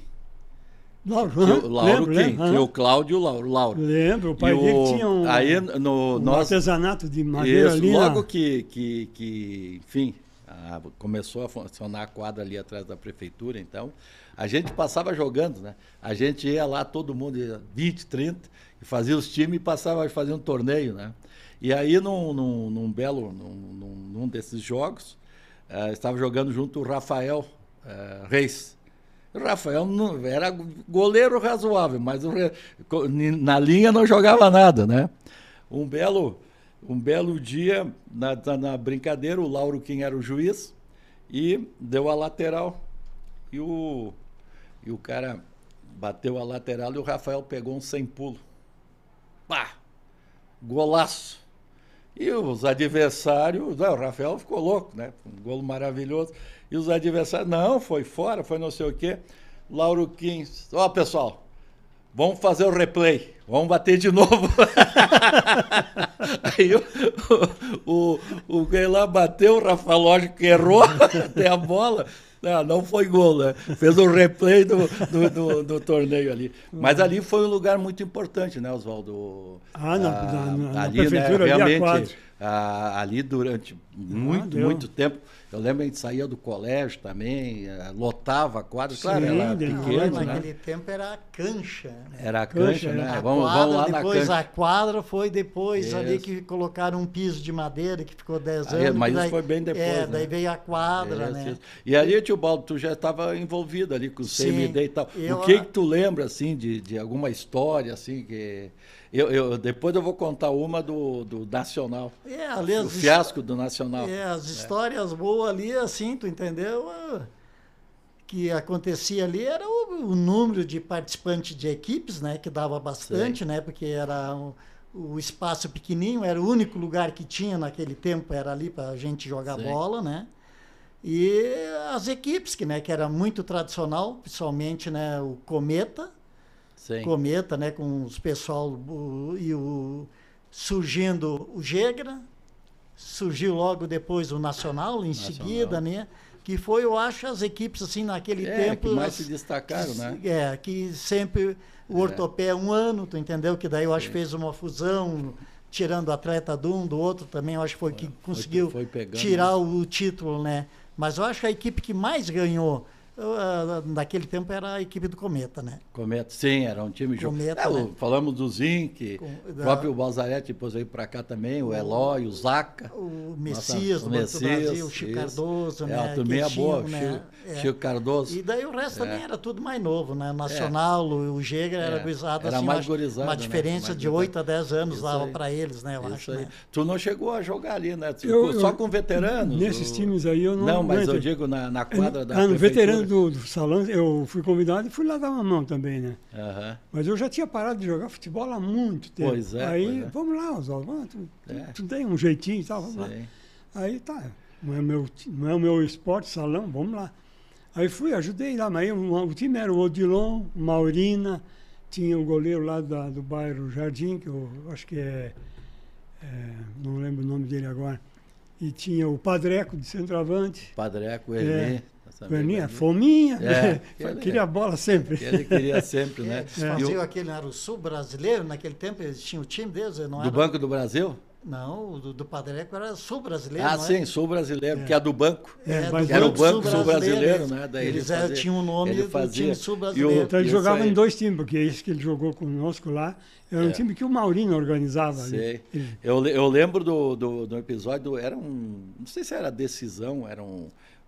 Lauro, eu, Lauro lembro, quem? lembro, o Cláudio Lauro, Lauro. Lembro, o pai e dele o, tinha um, aí, no, um nós, artesanato de madeira isso, ali. Logo na... que, que, que, enfim, a, começou a funcionar a quadra ali atrás da prefeitura, então, a gente passava jogando, né? A gente ia lá, todo mundo, ia, 20, 30, e fazia os times e passava a fazer um torneio, né? E aí, num, num, num belo, num, num, desses jogos, uh, estava jogando junto o Rafael uh, Reis, Rafael não, era goleiro razoável, mas o, na linha não jogava nada, né? Um belo, um belo dia, na, tá na brincadeira, o Lauro Kim era o juiz e deu a lateral. E o, e o cara bateu a lateral e o Rafael pegou um sem pulo. Pá! Golaço! E os adversários, não, o Rafael ficou louco, né? Um golo maravilhoso. E os adversários, não, foi fora, foi não sei o quê. Lauro Kins, ó, oh, pessoal, vamos fazer o replay, vamos bater de novo. Aí o, o, o, quem lá bateu, o Rafa Lógico errou até a bola. Não, não foi gol, né? Fez um replay do, do, do, do torneio ali. Mas ali foi um lugar muito importante, né, Oswaldo? Ah, na, ah, na, na, ali, na né, prefeitura, né, realmente ah, ali durante muito, muito tempo. Eu lembro a gente saía do colégio também, eh, lotava a quadra. Sim, claro, era pequeno, né? Naquele tempo era a cancha. Né? Era a cancha, cancha né? né? A vamos, quadra, vamos lá depois na cancha. a quadra foi depois isso. ali que colocaram um piso de madeira que ficou 10 anos. Aí, mas daí, isso foi bem é, depois, É, né? daí veio a quadra, isso, né? E ali, tio Baldo, tu já estava envolvido ali com o CMD Sim, e tal. Eu, o que, que tu lembra, assim, de, de alguma história, assim, que... Eu, eu, depois eu vou contar uma do, do Nacional. É, ali o fiasco do Nacional. É, as é. histórias é. boas ali, assim, tu entendeu? É, que acontecia ali era o, o número de participantes de equipes, né? Que dava bastante, Sim. né? Porque era um, o espaço pequenininho, era o único lugar que tinha naquele tempo, era ali para a gente jogar Sim. bola, né? E as equipes, que, né, que era muito tradicional, principalmente né, o Cometa, Sim. Cometa, né, com os pessoal o, e o surgindo o Jegra, surgiu logo depois o Nacional em Nacional. seguida, né? Que foi, eu acho, as equipes assim naquele é, tempo. Que mais as, se destacaram, que, né? É, que sempre o é. ortopé um ano, tu entendeu? Que daí eu acho Sim. fez uma fusão, tirando o atleta de um, do outro também, eu acho que foi, foi que conseguiu foi, foi pegando, né? tirar né? o título, né? Mas eu acho que a equipe que mais ganhou ah, naquele tempo era a equipe do Cometa, né? Cometa, sim, era um time Cometa, É, né? Falamos do Zinc, Com, o próprio Balzarete, depois veio para cá também, o, o Eloy, o Zaca. O Messias, nossa, o, Messias, Brasil, o Chico isso. Cardoso, é, né? A boa, né? Chico, é. Chico, Cardoso. E daí o resto é. também era tudo mais novo, né? É. Nacional, o Gegra era é. gurizado era assim. Mais gurizado, uma né? diferença né? de 8 a 10 anos isso dava para eles, né? Eu acho. Né? Tu não chegou a jogar ali, né? eu, só eu, com veteranos? Nesses times aí eu não. Não, mas eu digo na, é, quadra da. Ah, no veterano do, do, salão, eu fui convidado e fui lá dar uma mão também, né? Uhum. Mas eu já tinha parado de jogar futebol há muito tempo. Pois é. Aí, pois é. vamos lá, Oswaldo, tu, é. tu, tem um jeitinho e tal, vamos Sei. lá. Aí tá, não é, meu, não é o meu esporte, salão, vamos lá. Aí fui, ajudei lá, mas eu, o time era o Odilon, Maurina, tinha o um goleiro lá da, do bairro Jardim, que eu acho que é, é, não lembro o nome dele agora, e tinha o Padreco de centroavante. Padreco, ele. É, né? Perninha, né? fominha, é, ele, é. queria a bola sempre. Ele queria sempre, né? Eles é, é. faziam o, aquele, era o sul brasileiro, naquele tempo eles tinham o time deles, não Do era... Banco do Brasil? Não, do, do Padreco era sul brasileiro. Ah, sim, sul brasileiro, é. que é do banco. É, do banco era o banco sul brasileiro, né? Daí eles ele tinham um o nome ele fazia. do sul brasileiro. O, então ele jogava aí. em dois times, porque esse que ele jogou conosco lá era é. um time que o Maurinho organizava. Sei. Eu, eu lembro do, do, do episódio, era um. Não sei se era decisão, era um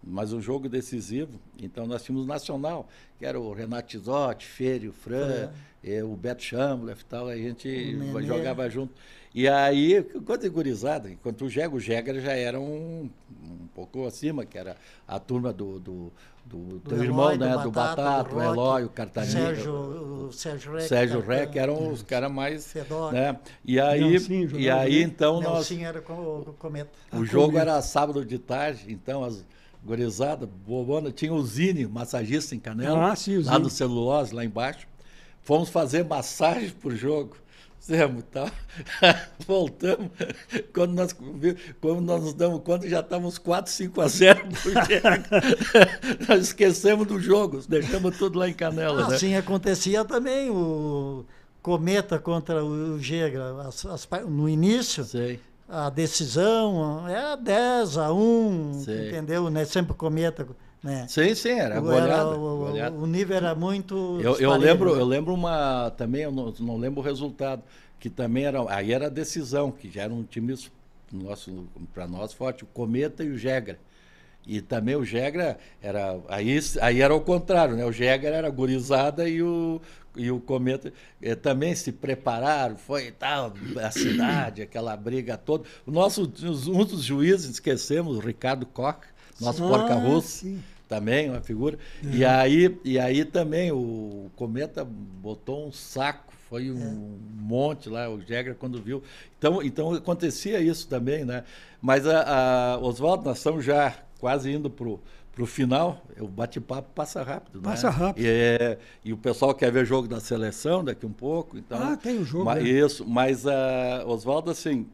mas um jogo decisivo. Então nós tínhamos o Nacional, que era o Renato Tizotti, Ferio, Fran, é, o Beto Chamblef e tal, a gente Menê. jogava junto. E aí, quando é gurizada, enquanto o Jega, o Jega já era um, um pouco acima, que era a turma do, do, do, do irmão, Eloy, né? Do Batata, Batata do, o Eloy, o Cartarinho. Sérgio, o Sérgio Rec. Sérgio Rec, eram os caras mais. Fedor. Né? E aí, Nelsinho, e aí então Nelsinho nós. era com o, Cometa. O jogo era sábado de tarde, então as gorizada, bobona. Tinha o Zine, massagista em Canela, ah, sim, lá no celulose, lá embaixo. Fomos fazer massagem por jogo. Fizemos, tá? Voltamos. Quando nós, quando nós nos damos conta, já estávamos 4, 5 a 0. nós esquecemos do jogo, deixamos tudo lá em Canela. Ah, né? Assim acontecia também o Cometa contra o Gegra. As, as, no início, Sei a decisão é 10, a 1, entendeu? Né? Sempre cometa. Né? Sim, sim, era, o, goleada, o, goleada. o, nível era muito. Eu, eu lembro, né? eu lembro uma. Também, eu não, não, lembro o resultado, que também era. Aí era a decisão, que já era um time nosso para nós forte, o Cometa e o Jegra. E também o Jegra era. Aí, aí era o contrário, né? O Jegra era gurizada e o, e o Cometa eh, também se prepararam, foi tal, a cidade, aquela briga toda. O nosso, um dos juízes, esquecemos, o Ricardo Koch, nosso ah, porca rosso também, uma figura. Uhum. E, aí, e aí também o Cometa botou um saco foi um é. monte lá, o Jegra, quando viu. Então, então acontecia isso também, né? Mas, a, a Oswaldo, nós estamos já quase indo pro pro final, é, o bate-papo passa rápido, né? Passa né? rápido. E, é, e, o pessoal quer ver jogo da seleção daqui um pouco, então. Ah, tem o um jogo. Mas, né? Isso, mas uh, Oswaldo assim,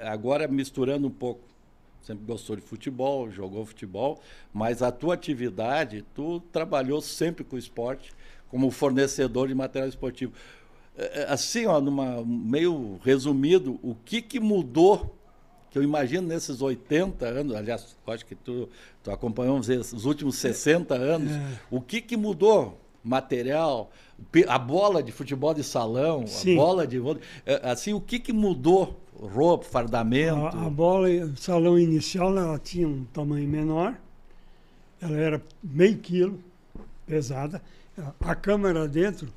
agora misturando um pouco, sempre gostou de futebol, jogou futebol, mas a tua atividade, tu trabalhou sempre com esporte como fornecedor de material esportivo. É, é, assim, ó, numa meio resumido, o que que mudou que eu imagino nesses 80 anos, aliás, acho que tu, tu acompanhou os últimos 60 é, anos, é. o que, que mudou? Material, a bola de futebol de salão, Sim. a bola de. É, assim, o que, que mudou? Roupa, fardamento? A, a bola, o eh, salão inicial, ela tinha um tamanho menor, ela era meio quilo, pesada, a câmera dentro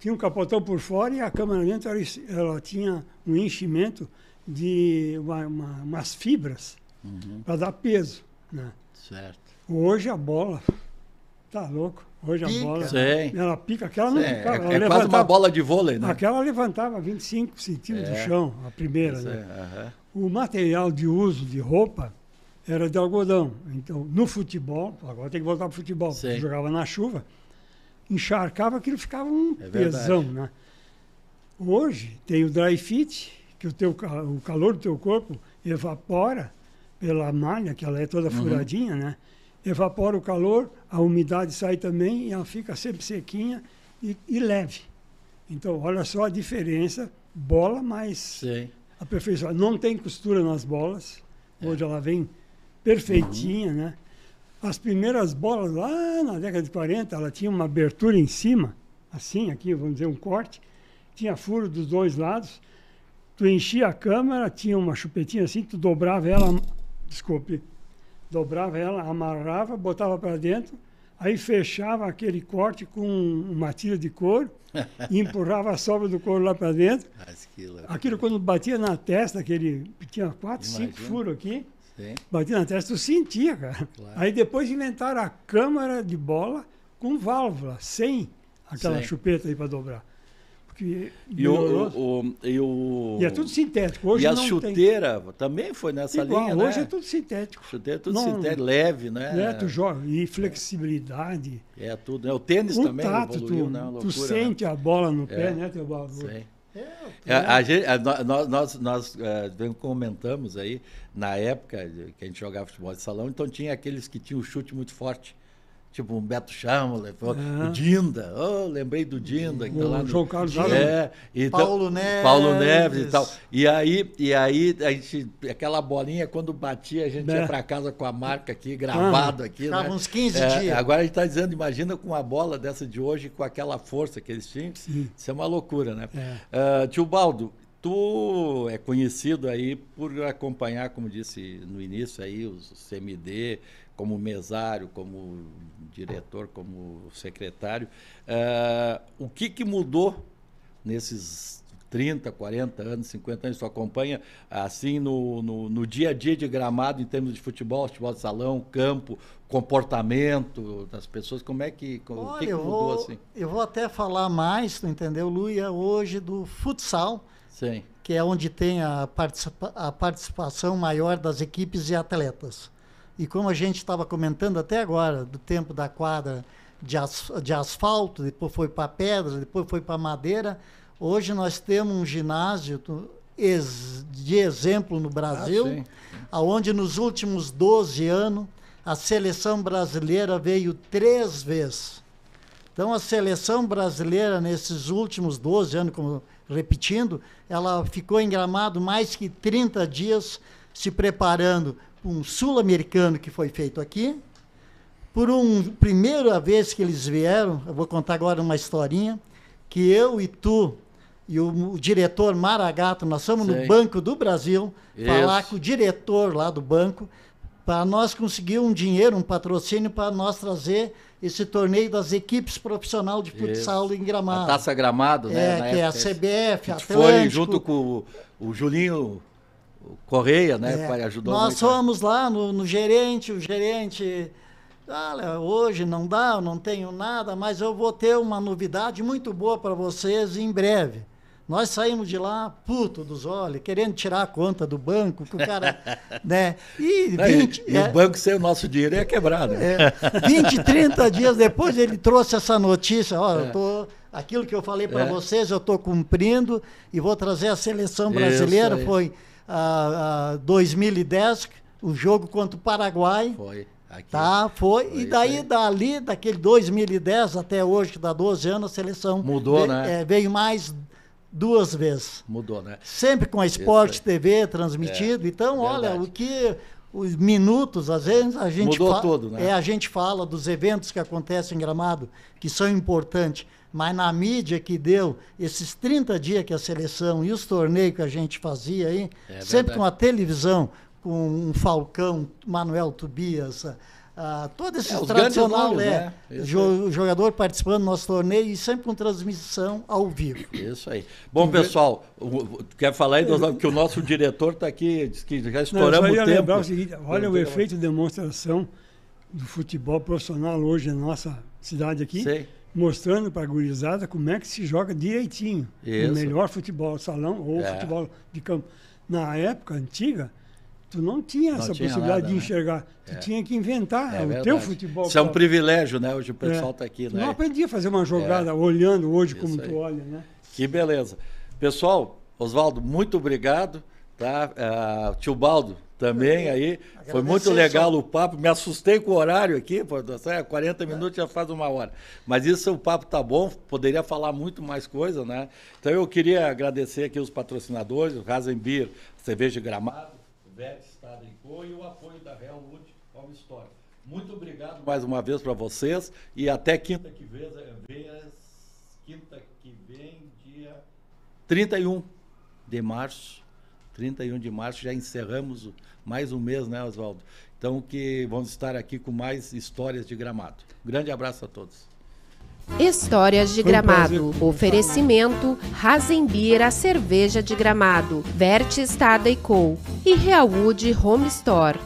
tinha um capotão por fora e a câmera dentro ela, ela tinha um enchimento de uma, uma, umas fibras uhum. para dar peso. Né? Certo. Hoje a bola. Tá louco. Hoje pica. a bola. Sei. Ela pica, aquela não ficava, é, é, quase uma bola de vôlei, né? Aquela levantava 25 centímetros é. do chão, a primeira. Sei. Né? Uhum. O material de uso de roupa era de algodão. Então, no futebol, agora tem que voltar para o futebol, jogava na chuva, encharcava, aquilo ficava um é pesão, né? Hoje tem o dry fit, que o, teu, o calor do teu corpo evapora pela malha, que ela é toda uhum. furadinha, uhum. né? Evapora o calor, a umidade sai também e ela fica sempre sequinha e, e leve. Então, olha só a diferença, bola mais Sim. aperfeiçoada. Não tem costura nas bolas, é. ela vem perfeitinha, uhum. né? As primeiras bolas lá na década de 40, ela tinha uma abertura em cima, assim aqui, vamos dizer, um corte, tinha furo dos dois lados, tu enchia a câmera, tinha uma chupetinha assim, tu dobrava ela, desculpe, dobrava ela, amarrava, botava para dentro, aí fechava aquele corte com uma tira de couro e empurrava a sobra do couro lá para dentro. Aquilo quando batia na testa, aquele tinha quatro, Imagina. cinco furos aqui, Sim. batia na testa, tu sentia, cara. Claro. Aí depois inventaram a câmara de bola com válvula, sem aquela Sim. chupeta aí para dobrar e, o, o, e, o, e é tudo sintético. Hoje e a chuteira tem... também foi nessa Igual, linha, né? hoje né? é tudo sintético. Chuteira é tudo não, sintético, leve, né? É, tu joga. E flexibilidade. É, é tudo. Né? O tênis o também tato, evoluiu, tu, né? É loucura, tu né? sente né? a bola no é, pé, é, né, Teobaldo? Sim. É, a, a gente, a, nós nós, nós eh, comentamos aí, na época que a gente jogava futebol de salão, então tinha aqueles que tinham chute muito forte tipo um Beto Chamula, uhum. É. o Dinda, oh, lembrei do Dinda. Que tá o tá lá no, João Carlos é, então, Paulo Neves. Paulo Neves e tal. E aí, e aí a gente, aquela bolinha, quando batia, a gente é. ia para casa com a marca aqui, ah, gravado aqui. Ficava né? uns 15 é, dias. Agora a gente está dizendo, imagina com uma bola dessa de hoje, com aquela força que eles tinham. Sim. Isso é uma loucura, né? É. Uh, tio Baldo, tu é conhecido aí por acompanhar, como disse no início aí, os CMD, como mesário, como diretor, como secretário. Uh, o que, que mudou nesses 30, 40 anos, 50 anos, Você acompanha assim no, no, no, dia a dia de gramado em termos de futebol, futebol de salão, campo, comportamento das pessoas, como é que, Olha, o que, que mudou vou, assim? Eu vou até falar mais, tu entendeu, Luia, hoje do futsal, Sim. que é onde tem a, participa a participação maior das equipes e atletas. E como a gente estava comentando até agora, do tempo da quadra de, as, de asfalto, depois foi para pedra, depois foi para madeira, hoje nós temos um ginásio ex, de exemplo no Brasil, ah, onde nos últimos 12 anos a seleção brasileira veio três vezes. Então, a seleção brasileira, nesses últimos 12 anos, como repetindo, ela ficou em gramado mais que 30 dias se preparando um sul-americano que foi feito aqui. Por um primeira vez que eles vieram, eu vou contar agora uma historinha, que eu e tu e o, o diretor Maragato, nós fomos no Banco do Brasil Isso. falar com o diretor lá do banco para nós conseguir um dinheiro, um patrocínio para nós trazer esse torneio das equipes profissional de futsal Isso. em Gramado. A Taça Gramado, né? É, Na que é a CBF, a Atlântico. Foi junto com o, o Julinho Correia, né? É. ajudou Nós muito. Né? fomos lá no, no, gerente, o gerente. Olha, hoje não dá, eu não tenho nada, mas eu vou ter uma novidade muito boa para vocês em breve. Nós saímos de lá, puto dos olhos, querendo tirar a conta do banco, que o cara. né? E, 20, e, é, o banco sem o nosso dinheiro né? é quebrado. É, 20, 30 dias depois ele trouxe essa notícia: Olha, é. eu tô, aquilo que eu falei para é. vocês, eu estou cumprindo e vou trazer a seleção brasileira. Foi ah, 2010, o jogo contra o Paraguai. Foi. Aqui. Tá, foi. foi. E daí, foi. dali, daquele 2010 até hoje, que dá 12 anos, a seleção. Mudou, veio, né? É, veio mais duas vezes. Mudou, né? Sempre com a Esporte TV transmitido. É, então, verdade. olha, o que os minutos, às vezes a gente Mudou né? é a gente fala dos eventos que acontecem em Gramado, que são importantes, mas na mídia que deu esses 30 dias que a seleção e os torneios que a gente fazia aí, é sempre com a televisão, com um Falcão, Manuel Tobias, ah, todo esse é, tradicional é, né? jo, jogador participando do nosso torneio e sempre com transmissão ao vivo. Isso aí. Bom, pessoal, o, quer falar aí, do que o nosso diretor está aqui, diz que já estouramos Não, eu o tempo. lembrar o seguinte, olha o efeito de demonstração do futebol profissional hoje na nossa cidade aqui. Mostrando para a gurizada como é que se joga direitinho. Isso. O melhor futebol salão ou é. futebol de campo. Na época antiga, tu não tinha não essa tinha possibilidade nada, de né? enxergar. Né? Tu é. tinha que inventar é, o verdade. teu futebol. Isso é um privilégio, né? Hoje o pessoal está é. aqui, né? Não aprendi a fazer uma jogada é. olhando hoje Isso como aí. tu olha, né? Que beleza. Pessoal, Oswaldo, muito obrigado. Tá? Uh, tio Baldo, também aí. Agradecer, foi muito legal só. o papo. Me assustei com o horário aqui, pô, 40 tá minutos é. já faz uma hora. Mas isso, o papo tá bom, poderia falar muito mais coisa, né? Então eu queria agradecer aqui os patrocinadores, o Rasenbier, Cerveja Gramado. VET Estado em Cor e o apoio da Real Wood Home Store. Muito obrigado mais uma vez para vocês e até quinta que vem, é, quinta que vem, dia 31 de março. 31 de março já encerramos mais um mês, né, Oswaldo? Então que vamos estar aqui com mais histórias de Gramado. Grande abraço a todos. Histórias de Gramado. Oferecimento: Razembir a cerveja de Gramado, Verte Estada e Co. e Realwood Home Store.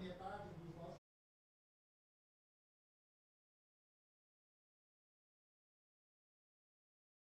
metal